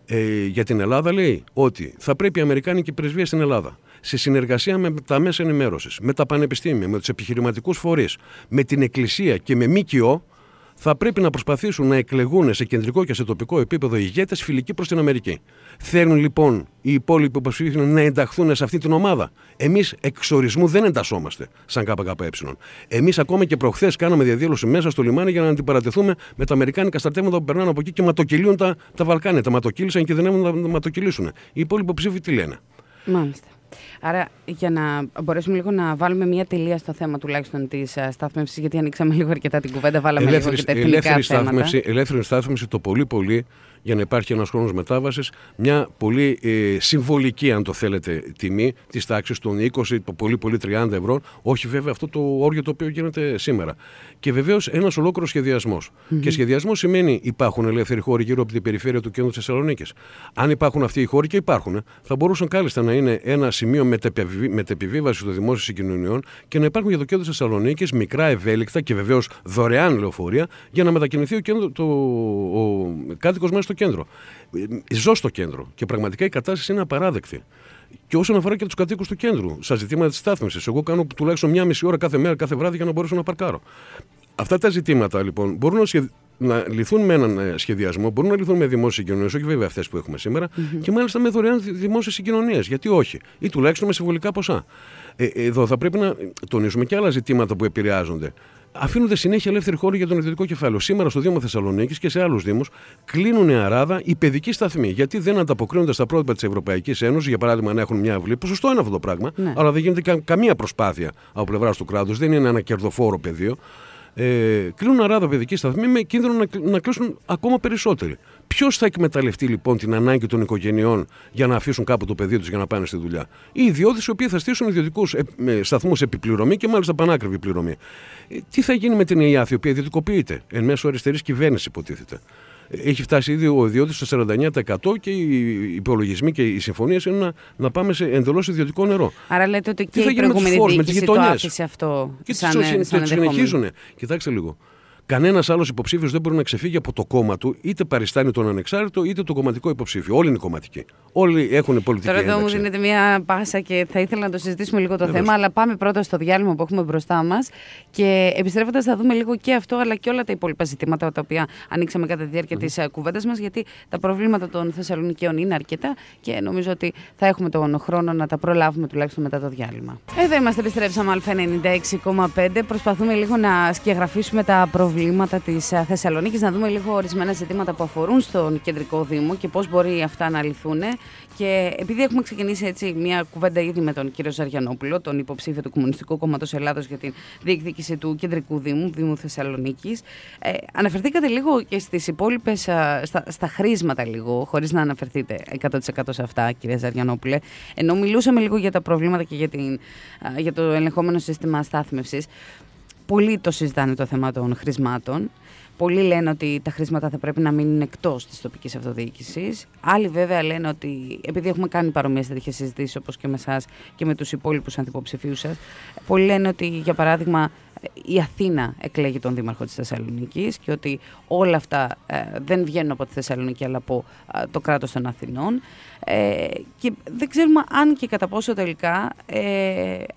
ε, για την Ελλάδα λέει ότι θα πρέπει η Αμερικάνικη πρεσβεία στην Ελλάδα σε συνεργασία με τα μέσα ενημέρωσης, με τα πανεπιστήμια, με τους επιχειρηματικούς φορείς, με την Εκκλησία και με ΜΚΟ, θα πρέπει να προσπαθήσουν να εκλεγούν σε κεντρικό και σε τοπικό επίπεδο ηγέτες φιλικοί προς την Αμερική. Θέλουν λοιπόν οι υπόλοιποι υποψηφίοι να ενταχθούν σε αυτή την ομάδα. Εμείς εξορισμού δεν εντασσόμαστε σαν ΚΚΕ. Εμείς ακόμα και προχθές κάναμε διαδήλωση μέσα στο λιμάνι για να αντιπαρατεθούμε με τα Αμερικάνικα στρατεύματα που περνάνε από εκεί και ματοκυλίουν τα, τα Βαλκάνια. Τα ματοκύλησαν και δεν έχουν να ματοκυλήσουν. Οι υπόλοιποι υποψήφοι τι λένε. Άρα, για να μπορέσουμε λίγο να βάλουμε μια τελεία στο θέμα τουλάχιστον της ε, στάθμευσης, γιατί ανοίξαμε λίγο αρκετά την κουβέντα, βάλαμε ελεύθερη, λίγο και τα ελεύθερη θέματα. Στάθμευση, ελεύθερη στάθμευση το πολύ πολύ για να υπάρχει ένας χρόνος μετάβασης, μια πολύ ε, συμβολική, αν το θέλετε, τιμή της τάξης των 20, πολύ πολύ 30 ευρώ, όχι βέβαια αυτό το όριο το οποίο γίνεται σήμερα. Και βεβαίως ένας ολόκληρος σχεδιασμός. σχεδιασμός. Mm-hmm. Και σχεδιασμός σημαίνει υπάρχουν ελεύθεροι χώροι γύρω από την περιφέρεια του κέντρου της Θεσσαλονίκης. Αν υπάρχουν αυτοί οι χώροι και υπάρχουν, ε, θα μπορούσαν κάλλιστα να είναι ένα σημείο μετεπιβίβαση των δημόσιων συγκοινωνιών και να υπάρχουν για το κέντρο Θεσσαλονίκη μικρά, ευέλικτα και βεβαίως δωρεάν λεωφορεία για να μετακινηθεί ο, κέντρο, το, ο κάτοικος μέσα στο κέντρο. Ε, ζω στο κέντρο και πραγματικά η κατάσταση είναι απαράδεκτη. Και όσον αφορά και τους κατοίκους του κέντρου, στα ζητήματα της στάθμιση. Εγώ κάνω τουλάχιστον μία μισή ώρα κάθε μέρα, κάθε βράδυ για να μπορέσω να παρκάρω. Αυτά τα ζητήματα λοιπόν μπορούν να να λυθούν με έναν ε, σχεδιασμό, μπορούν να λυθούν με δημόσιες συγκοινωνίες, όχι βέβαια αυτές που έχουμε σήμερα, mm-hmm. και μάλιστα με δωρεάν δημόσιες συγκοινωνίες. Γιατί όχι, ή τουλάχιστον με συμβολικά ποσά. Ε, εδώ θα πρέπει να ε, τονίσουμε και άλλα ζητήματα που επηρεάζονται. Αφήνονται συνέχεια ελεύθερη χώρο για τον ιδιωτικό κεφάλαιο. Σήμερα στο Δήμο Θεσσαλονίκης και σε άλλους Δήμους κλείνουν αράδα οι παιδικοί σταθμοί. Γιατί δεν ανταποκρίνονται στα πρότυπα της Ευρωπαϊκής Ένωσης, για παράδειγμα, να έχουν μια αυλή. Που είναι αυτό το πράγμα, ναι. αλλά δεν γίνεται καμία προσπάθεια από πλευράς του κράτους. Δεν είναι ένα κερδοφόρο πεδίο ε, κλείνουν αράδα παιδική σταθμή με κίνδυνο να, κλείσουν ακόμα περισσότεροι. Ποιος θα εκμεταλλευτεί λοιπόν την ανάγκη των οικογενειών για να αφήσουν κάπου το παιδί τους για να πάνε στη δουλειά. Οι ιδιώτες οι οποίοι θα στήσουν ιδιωτικούς ε, σταθμούς επιπληρωμή και μάλιστα πανάκριβη πληρωμή. Ε, τι θα γίνει με την ΕΙΑΘ, η οποία ιδιωτικοποιείται εν μέσω αριστερής κυβέρνησης, υποτίθεται έχει φτάσει ήδη ο ιδιώτης στο 49% και οι υπολογισμοί και οι συμφωνίες είναι να, να πάμε σε εντελώς ιδιωτικό νερό. Άρα λέτε ότι και η προηγούμενη διοίκηση το άφησε αυτό. Και σαν, συνεχίζουν. Κοιτάξτε λίγο. Κανένας άλλος υποψήφιος δεν μπορεί να ξεφύγει από το κόμμα του, είτε παριστάνει τον ανεξάρτητο, είτε το κομματικό υποψήφιο. Όλοι είναι κομματικοί. Όλοι έχουν πολιτική Τώρα εδώ μου δίνεται μια πάσα και θα ήθελα να το συζητήσουμε λίγο το θέμα, αλλά πάμε πρώτα στο διάλειμμα που έχουμε μπροστά μας και επιστρέφοντας θα δούμε λίγο και αυτό, αλλά και όλα τα υπόλοιπα ζητήματα τα οποία ανοίξαμε κατά τη διάρκεια mm. της ε, κουβέντας μας, γιατί τα προβλήματα των Θεσσαλονικίων είναι αρκετά και νομίζω ότι θα έχουμε τον χρόνο να τα προλάβουμε τουλάχιστον μετά το διάλειμμα. Εδώ είμαστε, επιστρέψαμε Α96,5. Προσπαθούμε λίγο να σκιαγραφίσουμε τα προβλήματα προβλήματα της ε, Θεσσαλονίκης, να δούμε λίγο ορισμένα ζητήματα που αφορούν στον κεντρικό Δήμο και πώς μπορεί αυτά να λυθούν. Και επειδή έχουμε ξεκινήσει έτσι μια κουβέντα ήδη με τον κύριο Ζαριανόπουλο, τον υποψήφιο του Κομμουνιστικού Κόμματος Ελλάδος για την διεκδίκηση του κεντρικού Δήμου, Δήμου Θεσσαλονίκης, ε, αναφερθήκατε λίγο και στις υπόλοιπες, ε, στα, στα χρήσματα λίγο, χωρίς να αναφερθείτε 100% σε αυτά, κύριε Ζαριανόπουλε. Ενώ μιλούσαμε λίγο για τα προβλήματα και για, την, ε, για το ελεγχόμενο σύστημα στάθμευσης. Πολλοί το συζητάνε το θέμα των χρησμάτων. Πολλοί λένε ότι τα χρήματα θα πρέπει να μείνουν εκτός της τοπικής αυτοδιοίκησης. Άλλοι, βέβαια, λένε ότι επειδή έχουμε κάνει παρομοιές τέτοιες συζητήσεις, όπως και με εσάς και με τους υπόλοιπους ανθυποψηφίου σας, πολλοί λένε ότι, για παράδειγμα, η Αθήνα εκλέγει τον Δήμαρχο της Θεσσαλονίκης και ότι όλα αυτά ε, δεν βγαίνουν από τη Θεσσαλονίκη αλλά από ε, το κράτος των Αθηνών ε, και δεν ξέρουμε αν και κατά πόσο τελικά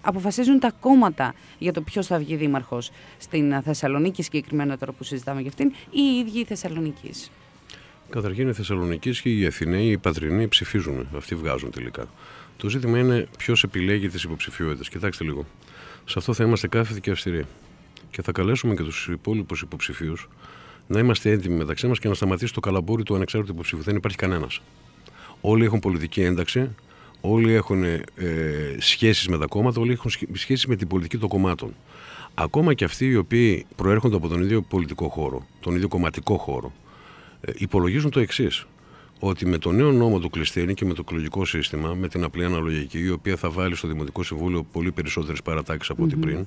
αποφασίζουν τα κόμματα για το ποιος θα βγει Δήμαρχος στην Θεσσαλονίκη συγκεκριμένα τώρα που συζητάμε για αυτήν ή οι ίδιοι οι Θεσσαλονικείς. Καταρχήν οι Θεσσαλονικείς και οι Αθηναίοι, οι Πατρινοί ψηφίζουν. Αυτοί βγάζουν τελικά. Το ζήτημα είναι ποιος επιλέγει τις υποψηφιότητες. Κοιτάξτε λίγο. Σε αυτό θα είμαστε κάθε και Και θα καλέσουμε και τους υπόλοιπους υποψηφίους να είμαστε έντιμοι μεταξύ μας και να σταματήσει το καλαμπόρι του ανεξάρτητου υποψηφίου. Δεν υπάρχει κανένας. Όλοι έχουν πολιτική ένταξη, όλοι έχουν ε, σχέσεις με τα κόμματα, όλοι έχουν σχέσεις με την πολιτική των κομμάτων. Ακόμα και αυτοί οι οποίοι προέρχονται από τον ίδιο πολιτικό χώρο, τον ίδιο κομματικό χώρο, ε, υπολογίζουν το εξής ότι με το νέο νόμο του Κλειστέρη και με το εκλογικό σύστημα, με την απλή αναλογική, η οποία θα βάλει στο Δημοτικό Συμβούλιο πολύ περισσότερες παρατάξεις από ό,τι πριν,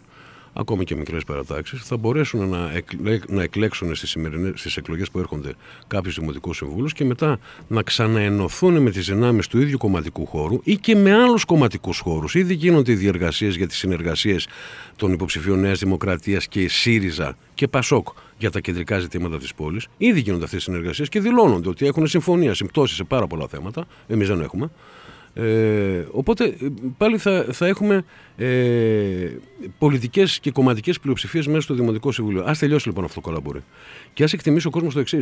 ακόμη και μικρές παρατάξεις, θα μπορέσουν να, εκλέξουν, να εκλέξουν στις, στις εκλογές που έρχονται κάποιους δημοτικούς συμβούλους και μετά να ξαναενωθούν με τις δυνάμεις του ίδιου κομματικού χώρου ή και με άλλους κομματικούς χώρους. Ήδη γίνονται οι διεργασίες για τις συνεργασίες των υποψηφίων Νέας Δημοκρατίας και ΣΥΡΙΖΑ και ΠΑΣΟΚ για τα κεντρικά ζητήματα της πόλης. Ήδη γίνονται αυτές οι συνεργασίες και δηλώνονται ότι έχουν συμφωνία, συμπτώσεις σε πάρα πολλά θέματα. Εμείς δεν έχουμε. Ε, οπότε ε, πάλι θα, θα έχουμε ε, πολιτικές και κομματικές πλειοψηφίες μέσα στο Δημοτικό Συμβούλιο. Ας τελειώσει λοιπόν αυτό το καλαμπούρι. Και ας εκτιμήσει ο κόσμος το εξής.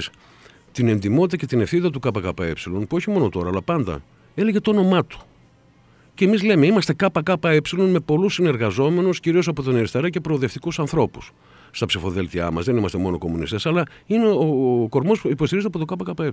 Την εντιμότητα και την ευθύδα του ΚΚΕ, που όχι μόνο τώρα, αλλά πάντα έλεγε το όνομά του. Και εμείς λέμε, είμαστε ΚΚΕ με πολλούς συνεργαζόμενους, κυρίως από τον αριστερά και προοδευτικούς ανθρώπους στα ψηφοδέλτιά μας. Δεν είμαστε μόνο κομμουνιστές, αλλά είναι ο, ο κορμό που υποστηρίζεται από το ΚΚΕ.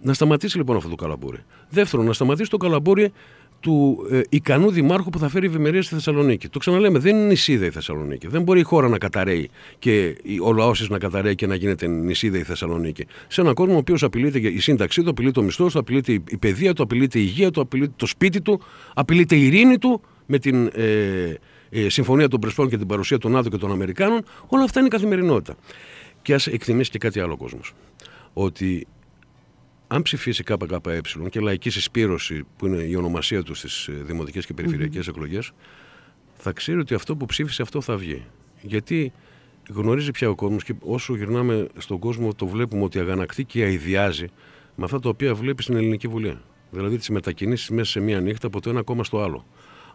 Να σταματήσει λοιπόν αυτό το καλαμπούρι. Δεύτερον, να σταματήσει το καλαμπούρι του ε, ικανού δημάρχου που θα φέρει ευημερία στη Θεσσαλονίκη. Το ξαναλέμε, δεν είναι νησίδα η Θεσσαλονίκη. Δεν μπορεί η χώρα να καταραίει και ο λαός να καταραίει και να γίνεται νησίδα η Θεσσαλονίκη. Σε έναν κόσμο ο οποίος απειλείται η σύνταξή του, απειλείται ο μισθός του, απειλείται η παιδεία του, απειλείται η υγεία του, απειλείται το σπίτι του, απειλείται η ειρήνη του με την ε, ε συμφωνία των Πρεσπών και την παρουσία των ΝΑΤΟ και των Αμερικάνων. Όλα αυτά είναι η καθημερινότητα. Και ας εκτιμήσει και κάτι άλλο κόσμος. Ότι αν ψηφίσει ΚΚΕ και λαϊκή συσπήρωση, που είναι η ονομασία τους στις ε, δημοτικές και περιφερειακές εκλογές, θα ξέρει ότι αυτό που ψήφισε αυτό θα βγει. Γιατί γνωρίζει πια ο κόσμος και όσο γυρνάμε στον κόσμο, το βλέπουμε ότι αγανακτεί και αειδιάζει με αυτά τα οποία βλέπει στην Ελληνική Βουλή. Δηλαδή τις μετακινήσεις μέσα σε μία νύχτα από το ένα κόμμα στο άλλο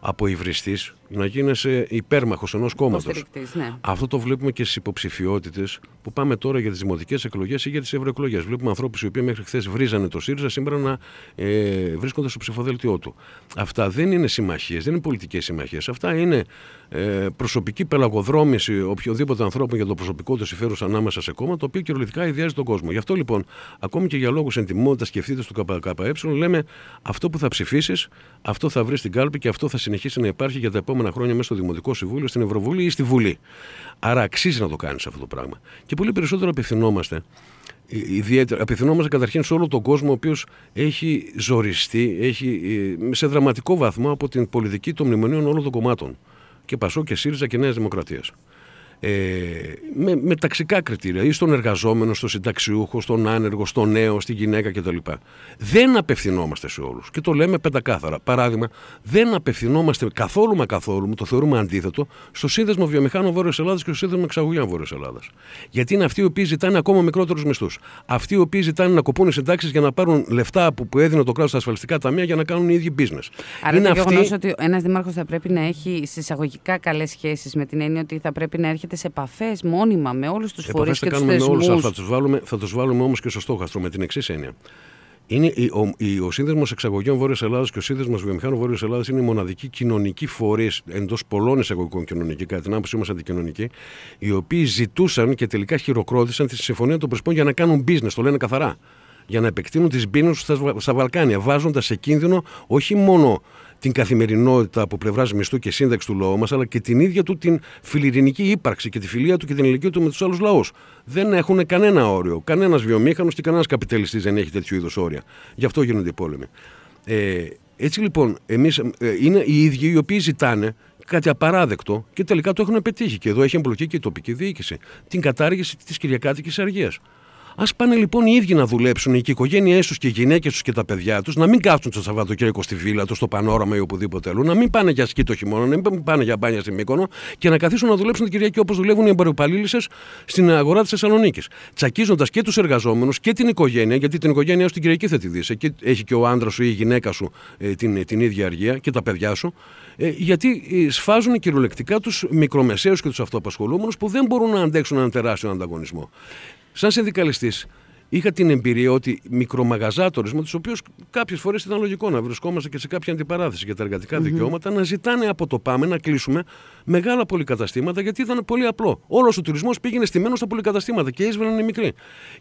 από υβριστής να γίνεσαι υπέρμαχος ενός κόμματος. Ναι. Αυτό το βλέπουμε και στις υποψηφιότητες που πάμε τώρα για τις δημοτικές εκλογές ή για τις ευρωεκλογές. Βλέπουμε ανθρώπους οι οποίοι μέχρι χθες βρίζανε το ΣΥΡΙΖΑ, σήμερα να ε, βρίσκονται στο ψηφοδέλτιό του. Αυτά δεν είναι συμμαχίες, δεν είναι πολιτικές συμμαχίες. Αυτά είναι ε, προσωπική πελαγοδρόμηση οποιοδήποτε ανθρώπου για το προσωπικό του συμφέρον ανάμεσα σε κόμμα, το οποίο κυριολεκτικά ιδιάζει τον κόσμο. Γι' αυτό λοιπόν, ακόμη και για λόγους εντιμότητας και του ΚΚΕ, λέμε αυτό που θα ψηφίσεις, αυτό θα βρεις στην κάλπη και αυτό θα συνεχίσει συνεχίσει να υπάρχει για τα επόμενα χρόνια μέσα στο Δημοτικό Συμβούλιο, στην Ευρωβουλή ή στη Βουλή. Άρα αξίζει να το κάνεις αυτό το πράγμα. Και πολύ περισσότερο απευθυνόμαστε. Ε, ιδιαίτερα, απευθυνόμαστε καταρχήν σε όλο τον κόσμο ο οποίος έχει ζοριστεί έχει, ε, σε δραματικό βαθμό από την πολιτική των μνημονίων όλων των κομμάτων και Πασό και ΣΥΡΙΖΑ και Νέας Δημοκρατίας ε, με, με ταξικά κριτήρια ή στον εργαζόμενο, στον συνταξιούχο, στον άνεργο, στον νέο, στη γυναίκα κτλ. Δεν απευθυνόμαστε σε όλους. Και το λέμε πεντακάθαρα. Παράδειγμα, δεν απευθυνόμαστε καθόλου μα καθόλου, το θεωρούμε αντίθετο, στο σύνδεσμο βιομηχάνων Βόρειο Ελλάδας και στο σύνδεσμο εξαγωγιών βόρειο Ελλάδας. Γιατί είναι αυτοί οι οποίοι ζητάνε ακόμα μικρότερους μισθούς. Αυτοί οι οποίοι ζητάνε να κοπούν οι συντάξεις για να πάρουν λεφτά που, που έδινε το κράτος στα ασφαλιστικά ταμεία για να κάνουν οι ίδιοι business. Άρα είναι το αυτοί... ότι ένας δήμαρχος θα πρέπει να έχει συσσαγωγικά καλές σχέσεις με την έννοια ότι θα πρέπει να έρχεται κάνετε επαφές μόνιμα με όλους τους φορεί και τους θεσμούς. θα τους βάλουμε, βάλουμε όμως και στο στόχαστρο με την εξής έννοια. Είναι η, ο, η, ο Σύνδεσμος Εξαγωγών Βόρειας Ελλάδας και ο Σύνδεσμος Βιομηχάνων Βόρειο Ελλάδας είναι οι μοναδικοί κοινωνικοί φορείς, εντός πολλών εισαγωγικών κοινωνικοί, κατά την άποψή μας αντικοινωνικοί, οι οποίοι ζητούσαν και τελικά χειροκρότησαν τη συμφωνία των Πρεσπών για να κάνουν business, το λένε καθαρά. Για να επεκτείνουν τις μπίνες τους στα, στα Βαλκάνια, βάζοντας σε κίνδυνο όχι μόνο την καθημερινότητα από πλευράς μισθού και σύνταξης του λαού μας, αλλά και την ίδια του την φιλιρινική ύπαρξη και τη φιλία του και την ηλικία του με τους άλλους λαούς. Δεν έχουν κανένα όριο. Κανένας βιομήχανος και κανένας καπιταλιστής δεν έχει τέτοιου είδους όρια. Γι' αυτό γίνονται οι πόλεμοι. Ε, έτσι λοιπόν, εμείς ε, είναι οι ίδιοι οι οποίοι ζητάνε κάτι απαράδεκτο και τελικά το έχουν πετύχει. Και εδώ έχει εμπλοκή και η τοπική διοίκηση. Την κατάργηση της Κυριακάτικης Αργίας. Ας πάνε λοιπόν οι ίδιοι να δουλέψουν, και οι οικογένειέ τους και οι γυναίκες τους και τα παιδιά τους, να μην κάτσουν το Σαββατοκύριακο στη βίλα τους, στο πανόραμα ή οπουδήποτε αλλού, να μην πάνε για σκι το χειμώνα, να μην πάνε για μπάνια στη Μύκονο και να καθίσουν να δουλέψουν την Κυριακή όπως δουλεύουν οι εμποροπαλίλησε στην αγορά της Θεσσαλονίκης. Τσακίζοντας και τους εργαζόμενους και την οικογένεια, γιατί την οικογένεια την Κυριακή θα τη δεις. Εκεί έχει και ο άντρας σου ή η γυναίκα σου ε, την, την ίδια αργία και τα παιδιά σου, ε, γιατί ε, σφάζουν κυριολεκτικά τους μικρομεσαίους και τους αυτοαπασχολούμενους που δεν μπορούν να αντέξουν έναν τεράστιο ανταγωνισμό σαν συνδικαλιστής είχα την εμπειρία ότι μικρομαγαζάτορες, με τους οποίους κάποιες φορές ήταν λογικό να βρισκόμαστε και σε κάποια αντιπαράθεση για τα εργατικά mm-hmm. δικαιώματα, να ζητάνε από το πάμε να κλείσουμε μεγάλα πολυκαταστήματα, γιατί ήταν πολύ απλό. Όλος ο τουρισμός πήγαινε στημένος στα πολυκαταστήματα και έσβαιναν οι μικροί.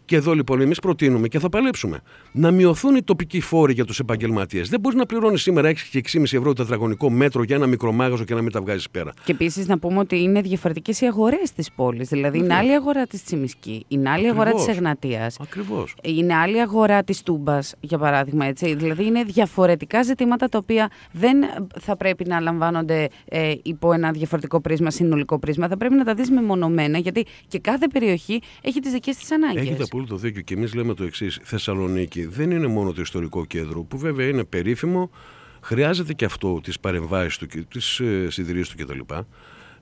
Και εδώ λοιπόν εμείς προτείνουμε και θα παλέψουμε να μειωθούν οι τοπικοί φόροι για τους επαγγελματίες. Δεν μπορείς να πληρώνεις σήμερα 6 και 6,5 ευρώ το τετραγωνικό μέτρο για ένα μικρομάγαζο και να μην τα βγάζεις πέρα. Και επίσης να πούμε ότι είναι διαφορετικές οι αγορές της πόλης. Δηλαδή, είναι άλλη αγορά της Τσιμισκή, είναι άλλη αγορά της Εγνατεία. Ακριβώ. Είναι άλλη αγορά της Τούμπας, για παράδειγμα. Έτσι. Δηλαδή, είναι διαφορετικά ζητήματα τα οποία δεν θα πρέπει να λαμβάνονται ε, υπό ένα διαφορετικό πρίσμα, συνολικό πρίσμα. Θα πρέπει να τα δεις μεμονωμένα, γιατί και κάθε περιοχή έχει τις δικές της ανάγκες. Έχετε απόλυτο δίκιο. Και εμείς λέμε το εξής: Θεσσαλονίκη δεν είναι μόνο το ιστορικό κέντρο, που βέβαια είναι περίφημο, χρειάζεται και αυτό τις παρεμβάσεις του, τις ε, συντηρήσεις του κτλ.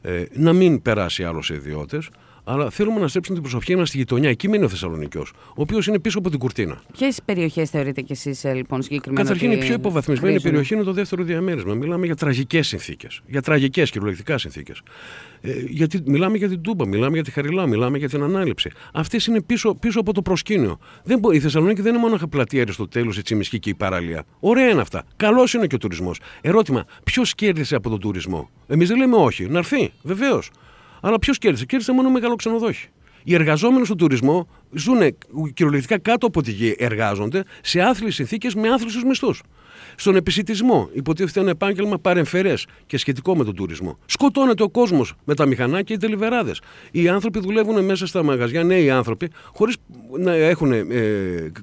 Ε, να μην περάσει άλλος σε ιδιώτες αλλά θέλουμε να στρέψουμε την προσοχή μας στη γειτονιά. Εκεί μένει ο Θεσσαλονικιός, ο οποίος είναι πίσω από την κουρτίνα. Ποιες περιοχές θεωρείτε κι εσείς ε, λοιπόν συγκεκριμένα. Καταρχήν, η πιο υποβαθμισμένη χρήζουν. περιοχή είναι το δεύτερο διαμέρισμα. Μιλάμε για τραγικές συνθήκες. Για τραγικές κυριολεκτικά συνθήκες. Ε, γιατί μιλάμε για την Τούμπα, μιλάμε για τη Χαριλά, μιλάμε για την ανάληψη. Αυτές είναι πίσω, πίσω από το προσκήνιο. Δεν, η Θεσσαλονίκη δεν είναι μόνο πλατεία στο η Τσιμισκή και η παραλία. Ωραία είναι αυτά. Καλός είναι και ο τουρισμός. Ερώτημα, ποιος κέρδισε από τον τουρισμό. Εμείς δεν λέμε όχι. Να έρθει, βεβαίως. Αλλά ποιος κέρδισε, κέρδισε μόνο μεγάλο ξενοδόχη. Οι εργαζόμενοι στον τουρισμό ζουν κυριολεκτικά κάτω από τη γη, εργάζονται σε άθλιες συνθήκες με άθλιους μισθούς. Στον επισητισμό, υποτίθεται ένα επάγγελμα παρεμφερές και σχετικό με τον τουρισμό. Σκοτώνεται ο κόσμος με τα μηχανάκια και οι Οι άνθρωποι δουλεύουν μέσα στα μαγαζιά, νέοι άνθρωποι, χωρίς να έχουν ε,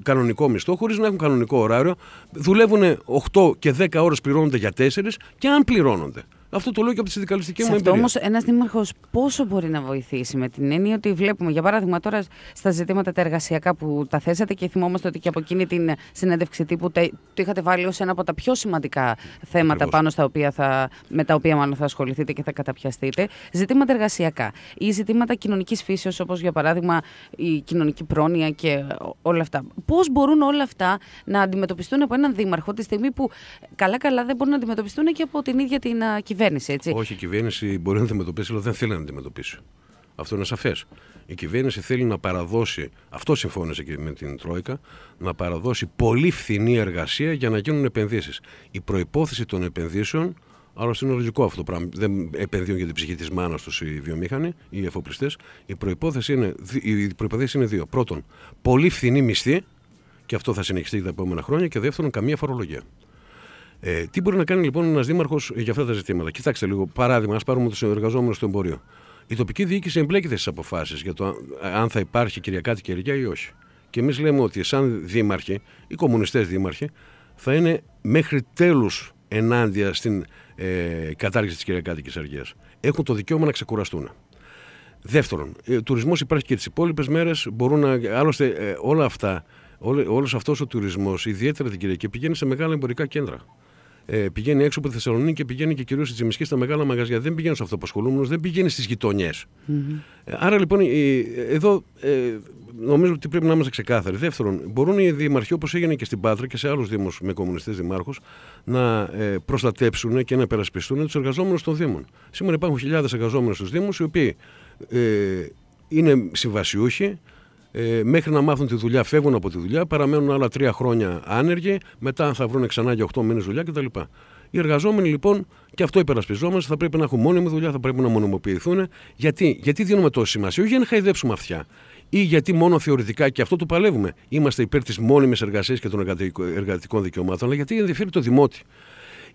κανονικό μισθό, χωρίς να έχουν κανονικό ωράριο. Δουλεύουν 8 και 10 ώρες, πληρώνονται για 4 και αν πληρώνονται. Αυτό το λέω και από τη συνδικαλιστική μου εμπειρία. Όμως, ένας δήμαρχος πόσο μπορεί να βοηθήσει με την έννοια ότι βλέπουμε, για παράδειγμα, τώρα στα ζητήματα τα εργασιακά που τα θέσατε και θυμόμαστε ότι και από εκείνη την συνέντευξη τύπου το είχατε βάλει ως ένα από τα πιο σημαντικά θέματα πάνω στα οποία θα, με τα οποία μάλλον θα ασχοληθείτε και θα καταπιαστείτε. Ζητήματα εργασιακά ή ζητήματα κοινωνικής φύσεως, όπως για παράδειγμα η κοινωνική πρόνοια και όλα αυτά. Πώς μπορούν όλα αυτά να αντιμετωπιστούν από έναν δήμαρχο τη στιγμή που καλά-καλά δεν μπορούν να αντιμετωπιστούν και από την ίδια την κυβέρνηση κυβέρνηση, έτσι. Όχι, η κυβέρνηση μπορεί να αντιμετωπίσει, αλλά δεν θέλει να αντιμετωπίσει. Αυτό είναι σαφές. Η κυβέρνηση θέλει να παραδώσει, αυτό συμφώνησε και με την Τρόικα, να παραδώσει πολύ φθηνή εργασία για να γίνουν επενδύσεις. Η προπόθεση των επενδύσεων, άλλωστε είναι λογικό αυτό το πράγμα. Δεν επενδύουν για την ψυχή της μάνας τους οι βιομήχανοι, οι εφοπλιστές. Η προπόθεση είναι, είναι δύο. Πρώτον, πολύ φθηνή μισθή, και αυτό θα συνεχιστεί τα επόμενα χρόνια. Και δεύτερον, καμία φορολογία. Ε, τι μπορεί να κάνει λοιπόν ένας δήμαρχος για αυτά τα ζητήματα. Κοιτάξτε λίγο, παράδειγμα, ας πάρουμε τους συνεργαζόμενους στο εμπορίο. Η τοπική διοίκηση εμπλέκεται στις αποφάσεις για το αν θα υπάρχει κυριακάτικη Κυριακή ή όχι. Και εμείς λέμε ότι σαν δήμαρχοι, οι κομμουνιστές δήμαρχοι, θα είναι μέχρι τέλους ενάντια στην ε, κατάργηση της Κυριακάτικης Αργίας. Έχουν το δικαίωμα να ξεκουραστούν. Δεύτερον, ε, ο τουρισμός υπάρχει και τις υπόλοιπες μέρες. Μπορούν Άλλωστε, ε, όλα αυτά, όλος αυτός ο τουρισμός, ιδιαίτερα την Κυριακή, πηγαίνει σε μεγάλα εμπορικά κέντρα. Ε, πηγαίνει έξω από τη Θεσσαλονίκη και πηγαίνει και κυρίως στη Τζιμισκή στα μεγάλα μαγαζιά. Δεν πηγαίνει στου αυτοπασχολούμενου, δεν πηγαίνει στις γειτονιε mm-hmm. Άρα λοιπόν εδώ ε, νομίζω ότι πρέπει να είμαστε ξεκάθαροι. Δεύτερον, μπορούν οι δημαρχοί, όπως έγινε και στην Πάτρα και σε άλλους Δήμους με κομμουνιστές δημάρχους, να ε, προστατέψουν και να περασπιστούν τους εργαζόμενους των Δήμων. Σήμερα υπάρχουν χιλιάδες εργαζόμενου στους Δήμους, οι οποίοι είναι συμβασιούχοι, ε, μέχρι να μάθουν τη δουλειά, φεύγουν από τη δουλειά, παραμένουν άλλα τρία χρόνια άνεργοι, μετά θα βρουν ξανά για 8 μήνες δουλειά κτλ. Οι εργαζόμενοι λοιπόν, και αυτό υπερασπιζόμαστε, θα πρέπει να έχουν μόνιμη δουλειά, θα πρέπει να μονιμοποιηθούν. Γιατί, γιατί δίνουμε τόση σημασία, όχι για να χαϊδέψουμε αυτιά, ή γιατί μόνο θεωρητικά και αυτό το παλεύουμε. Είμαστε υπέρ της μόνιμης εργασίας και των εργατικών δικαιωμάτων, αλλά γιατί ενδιαφέρει το δημότη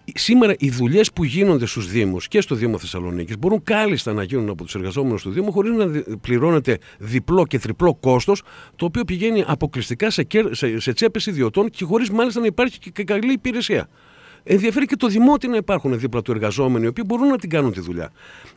σήμερα οι δουλειές που γίνονται στους Δήμους και στο Δήμο Θεσσαλονίκης μπορούν κάλλιστα να γίνουν από τους εργαζόμενους του Δήμου χωρίς να πληρώνεται διπλό και τριπλό κόστος, το οποίο πηγαίνει αποκλειστικά σε, σε, σε τσέπες ιδιωτών και χωρίς μάλιστα να υπάρχει και καλή υπηρεσία. Ε, ενδιαφέρει και το δημότη να υπάρχουν δίπλα του εργαζόμενοι, οι οποίοι μπορούν να την κάνουν τη δουλειά.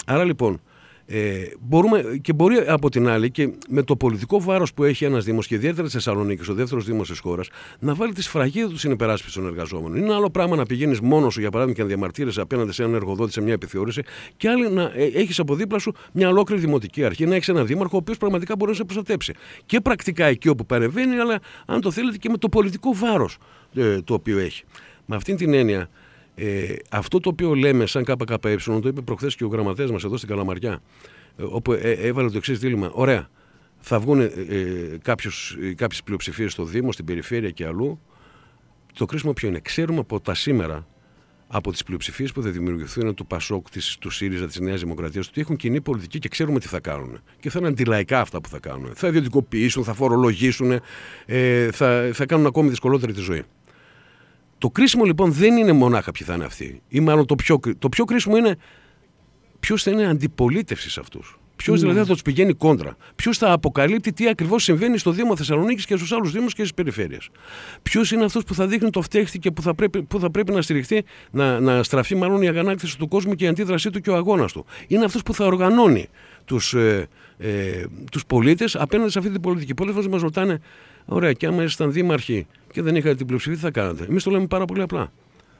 Άρα λοιπόν, ε, μπορούμε, και μπορεί από την άλλη και με το πολιτικό βάρος που έχει ένας Δήμος και ιδιαίτερα τη Θεσσαλονίκη, ο δεύτερο Δήμος της χώρας, να βάλει τη σφραγίδα του στην υπεράσπιση των εργαζόμενων. Είναι άλλο πράγμα να πηγαίνεις μόνος σου, για παράδειγμα, και να διαμαρτύρεσαι απέναντι σε έναν εργοδότη σε μια επιθεώρηση, και άλλη να ε, έχεις από δίπλα σου μια ολόκληρη δημοτική αρχή, να έχεις έναν δήμαρχο ο οποίος πραγματικά μπορεί να σε προστατέψει. Και πρακτικά εκεί όπου παρεβαίνει, αλλά αν το θέλετε και με το πολιτικό βάρος ε, το οποίο έχει. Με αυτή την έννοια, ε, αυτό το οποίο λέμε σαν ΚΚΕ, το είπε προχθές και ο γραμματέας μας εδώ στην Καλαμαριά, ε, όπου ε, έβαλε το εξής δίλημα. Ωραία, θα βγουν ε, ε, κάποιους, κάποιες πλειοψηφίες στο Δήμο, στην περιφέρεια και αλλού. Το κρίσιμο ποιο είναι. Ξέρουμε από τα σήμερα, από τις πλειοψηφίες που θα δημιουργηθούν του Πασόκ, της, του ΣΥΡΙΖΑ, της Νέας Δημοκρατίας ότι έχουν κοινή πολιτική και ξέρουμε τι θα κάνουν. Και θα είναι αντιλαϊκά αυτά που θα κάνουν. Θα ιδιωτικοποιήσουν, θα φορολογήσουν, θα, θα κάνουν ακόμη δυσκολότερη τη ζωή. Το κρίσιμο λοιπόν δεν είναι μονάχα ποιοι θα είναι αυτοί. το πιο, το πιο κρίσιμο είναι ποιος θα είναι αντιπολίτευσης σε αυτούς. Ποιος δηλαδή ναι. θα τους πηγαίνει κόντρα. Ποιος θα αποκαλύπτει τι ακριβώς συμβαίνει στο Δήμο Θεσσαλονίκης και στους άλλους Δήμους και στις περιφέρειες. Ποιος είναι αυτός που θα δείχνει το φταίχτη και που θα πρέπει, που θα πρέπει να στηριχθεί να, να στραφεί μάλλον η αγανάκτηση του κόσμου και η αντίδρασή του και ο αγώνας του. Είναι αυτός που θα οργανώνει τους τους ε, ε, πολίτες απέναντι σε αυτή την πολιτική. Πολλές φορές μας ρωτάνε Ωραία, και άμα ήσασταν δήμαρχοι και δεν είχατε την πλειοψηφία, τι θα κάνατε. Εμείς το λέμε πάρα πολύ απλά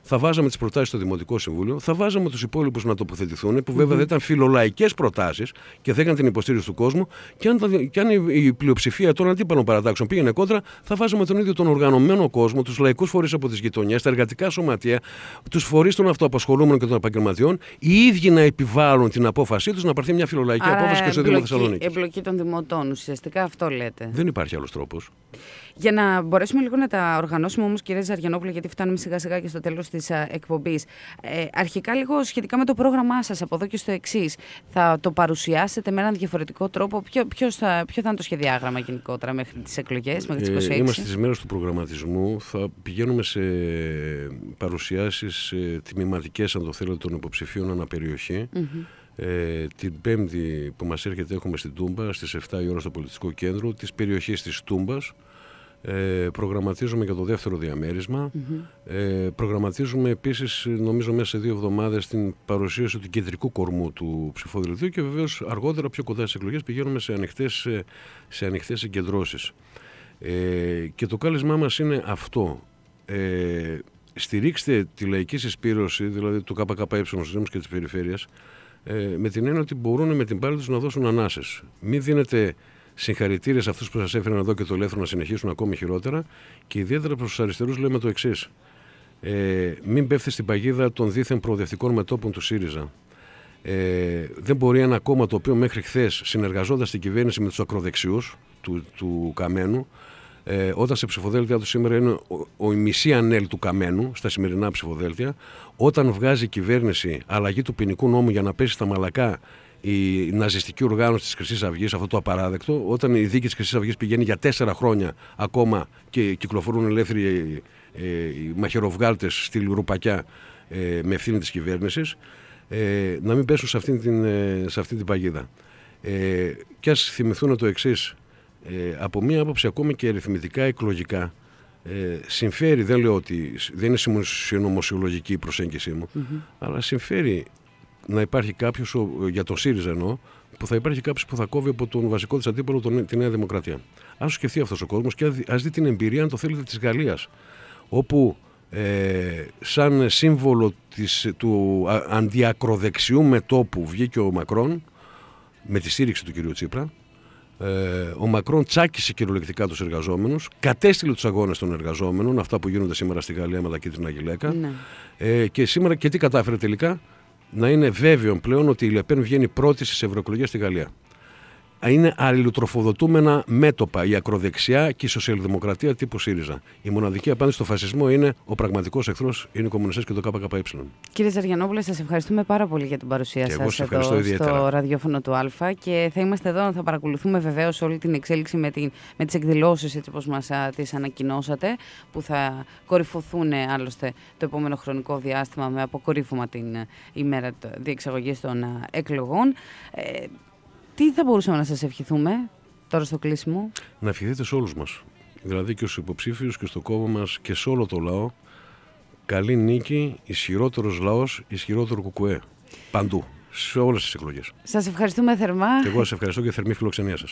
θα βάζαμε τις προτάσεις στο Δημοτικό Συμβούλιο, θα βάζαμε τους υπόλοιπους να τοποθετηθούν, που βεβαια δεν ήταν φιλολαϊκές προτάσεις και θα είχαν την υποστήριξη του κόσμου. Και αν, και αν η, πλειοψηφία των αντίπαλων παρατάξεων πήγαινε κόντρα, θα βάζαμε τον ίδιο τον οργανωμένο κόσμο, τους λαϊκούς φορείς από τις γειτονιές, τα εργατικά σωματεία, τους φορείς των αυτοαπασχολούμενων και των επαγγελματιών, οι ίδιοι να επιβάλλουν την απόφασή τους να πάρθει μια φιλολαϊκή απόφαση και στο Δήμο Θεσσαλονίκης. Εμπλοκή των δημοτών, ουσιαστικά αυτό λέτε. Δεν υπάρχει άλλος τρόπος. Για να μπορέσουμε λίγο να τα οργανώσουμε όμως, κυρία Ζαριανόπουλα, γιατί φτάνουμε σιγά σιγά και στο τέλος της εκπομπής. Ε, αρχικά λίγο σχετικά με το πρόγραμμά σας, από εδώ και στο εξής. Θα το παρουσιάσετε με έναν διαφορετικό τρόπο. Ποιο, θα, ποιο θα είναι το σχεδιάγραμμα γενικότερα μέχρι τις εκλογές, μέχρι τις 26. Ε, είμαστε στις μέρες του προγραμματισμού. Θα πηγαίνουμε σε παρουσιάσεις ε, τιμηματικέ, αν το θέλετε, των υποψηφίων αναπεριοχή. Ε, την Πέμπτη που μας έρχεται έχουμε στην Τούμπα στις 7 η ώρα στο πολιτιστικό κέντρο της περιοχής της Τούμπας ε, προγραμματίζουμε για το δεύτερο Ε, προγραμματίζουμε επίσης, νομίζω, μέσα σε δύο εβδομάδες την παρουσίαση του κεντρικού κορμού του ψηφοδελτίου και βεβαίως αργότερα, πιο κοντά στις εκλογές, πηγαίνουμε σε ανοιχτές, ε, σε ανοιχτές ε, και το κάλεσμά μας είναι αυτό. Ε, στηρίξτε τη λαϊκή συσπήρωση, δηλαδή του ΚΚΕ στους Δήμους και τη περιφέρεια, ε, με την έννοια ότι μπορούν με την πάλη τους να δώσουν ανάσες. Μην δίνετε Συγχαρητήρια σε αυτούς που σας έφεραν εδώ και το ελεύθερο να συνεχίσουν ακόμη χειρότερα και ιδιαίτερα προς τους αριστερούς λέμε το εξής. Ε, μην πέφτει στην παγίδα των δίθεν προοδευτικών μετόπων του ΣΥΡΙΖΑ. Ε, δεν μπορεί ένα κόμμα το οποίο μέχρι χθες συνεργαζόταν στην κυβέρνηση με τους ακροδεξιούς του, του Καμένου, ε, όταν σε ψηφοδέλτια του σήμερα είναι ο, ο μισή ανέλ του Καμένου στα σημερινά ψηφοδέλτια, όταν βγάζει η κυβέρνηση αλλαγή του ποινικού νόμου για να πέσει στα μαλακά η ναζιστική οργάνωση της Χρυσής Αυγής, αυτό το απαράδεκτο, όταν η δίκη της Χρυσής Αυγής πηγαίνει για τέσσερα χρόνια ακόμα και κυκλοφορούν ελεύθεροι ε, ε μαχαιροβγάλτες στη Λουρουπακιά ε, με ευθύνη της κυβέρνησης, ε, να μην πέσουν σε αυτή την, σε αυτή την παγίδα. Ε, και ας θυμηθούν το εξής, ε, από μία άποψη ακόμη και αριθμητικά εκλογικά, ε, συμφέρει, δεν λέω ότι δεν είναι συνωμοσιολογική η προσέγγιση μου, αλλά συμφέρει να υπάρχει κάποιος, για το ΣΥΡΙΖΑ εννοώ, που θα υπάρχει κάποιος που θα κόβει από τον βασικό της αντίπολο τον, τη Νέα Δημοκρατία. Ας σκεφτεί αυτός ο κόσμος και ας δει την εμπειρία, αν το θέλετε, της Γαλλίας. Όπου ε, σαν σύμβολο της, του αντιακροδεξιού μετόπου βγήκε ο Μακρόν με τη στήριξη του κυρίου Τσίπρα ε, ο Μακρόν τσάκισε κυριολεκτικά τους εργαζόμενους, κατέστειλε τους αγώνες των εργαζόμενων αυτά που γίνονται σήμερα στη Γαλλία με τα κίτρινα γυλαίκα ε, και σήμερα και τι κατάφερε τελικά να είναι βέβαιο πλέον ότι η Λεπέν βγαίνει πρώτη στις ευρωεκλογές στη Γαλλία είναι αλληλουτροφοδοτούμενα μέτωπα, η ακροδεξιά και η σοσιαλδημοκρατία τύπου ΣΥΡΙΖΑ. Η μοναδική απάντηση στο φασισμό είναι ο πραγματικός εχθρός είναι οι κομμουνιστές και το ΚΚΕ. Κύριε Ζαριανόπουλε, σας ευχαριστούμε πάρα πολύ για την παρουσία σα εδώ ιδιαίτερα. στο ραδιόφωνο του Α και θα είμαστε εδώ, να παρακολουθούμε βεβαίως όλη την εξέλιξη με, την, με τις εκδηλώσεις έτσι όπως μας τις ανακοινώσατε, που θα κορυφωθούν ε, άλλωστε το επόμενο χρονικό διάστημα με αποκορύφωμα την ε, ημέρα διεξαγωγής των εκλογών. Ε, τι θα μπορούσαμε να σας ευχηθούμε τώρα στο κλείσιμο. Να ευχηθείτε σε όλους μας. Δηλαδή και στους υποψήφιους και στο κόμμα μας και σε όλο το λαό. Καλή νίκη, ισχυρότερος λαός, ισχυρότερο κουκουέ. Παντού σε όλες τις εκλογές. Σας ευχαριστούμε θερμά. Και εγώ σας ευχαριστώ και θερμή φιλοξενία σας.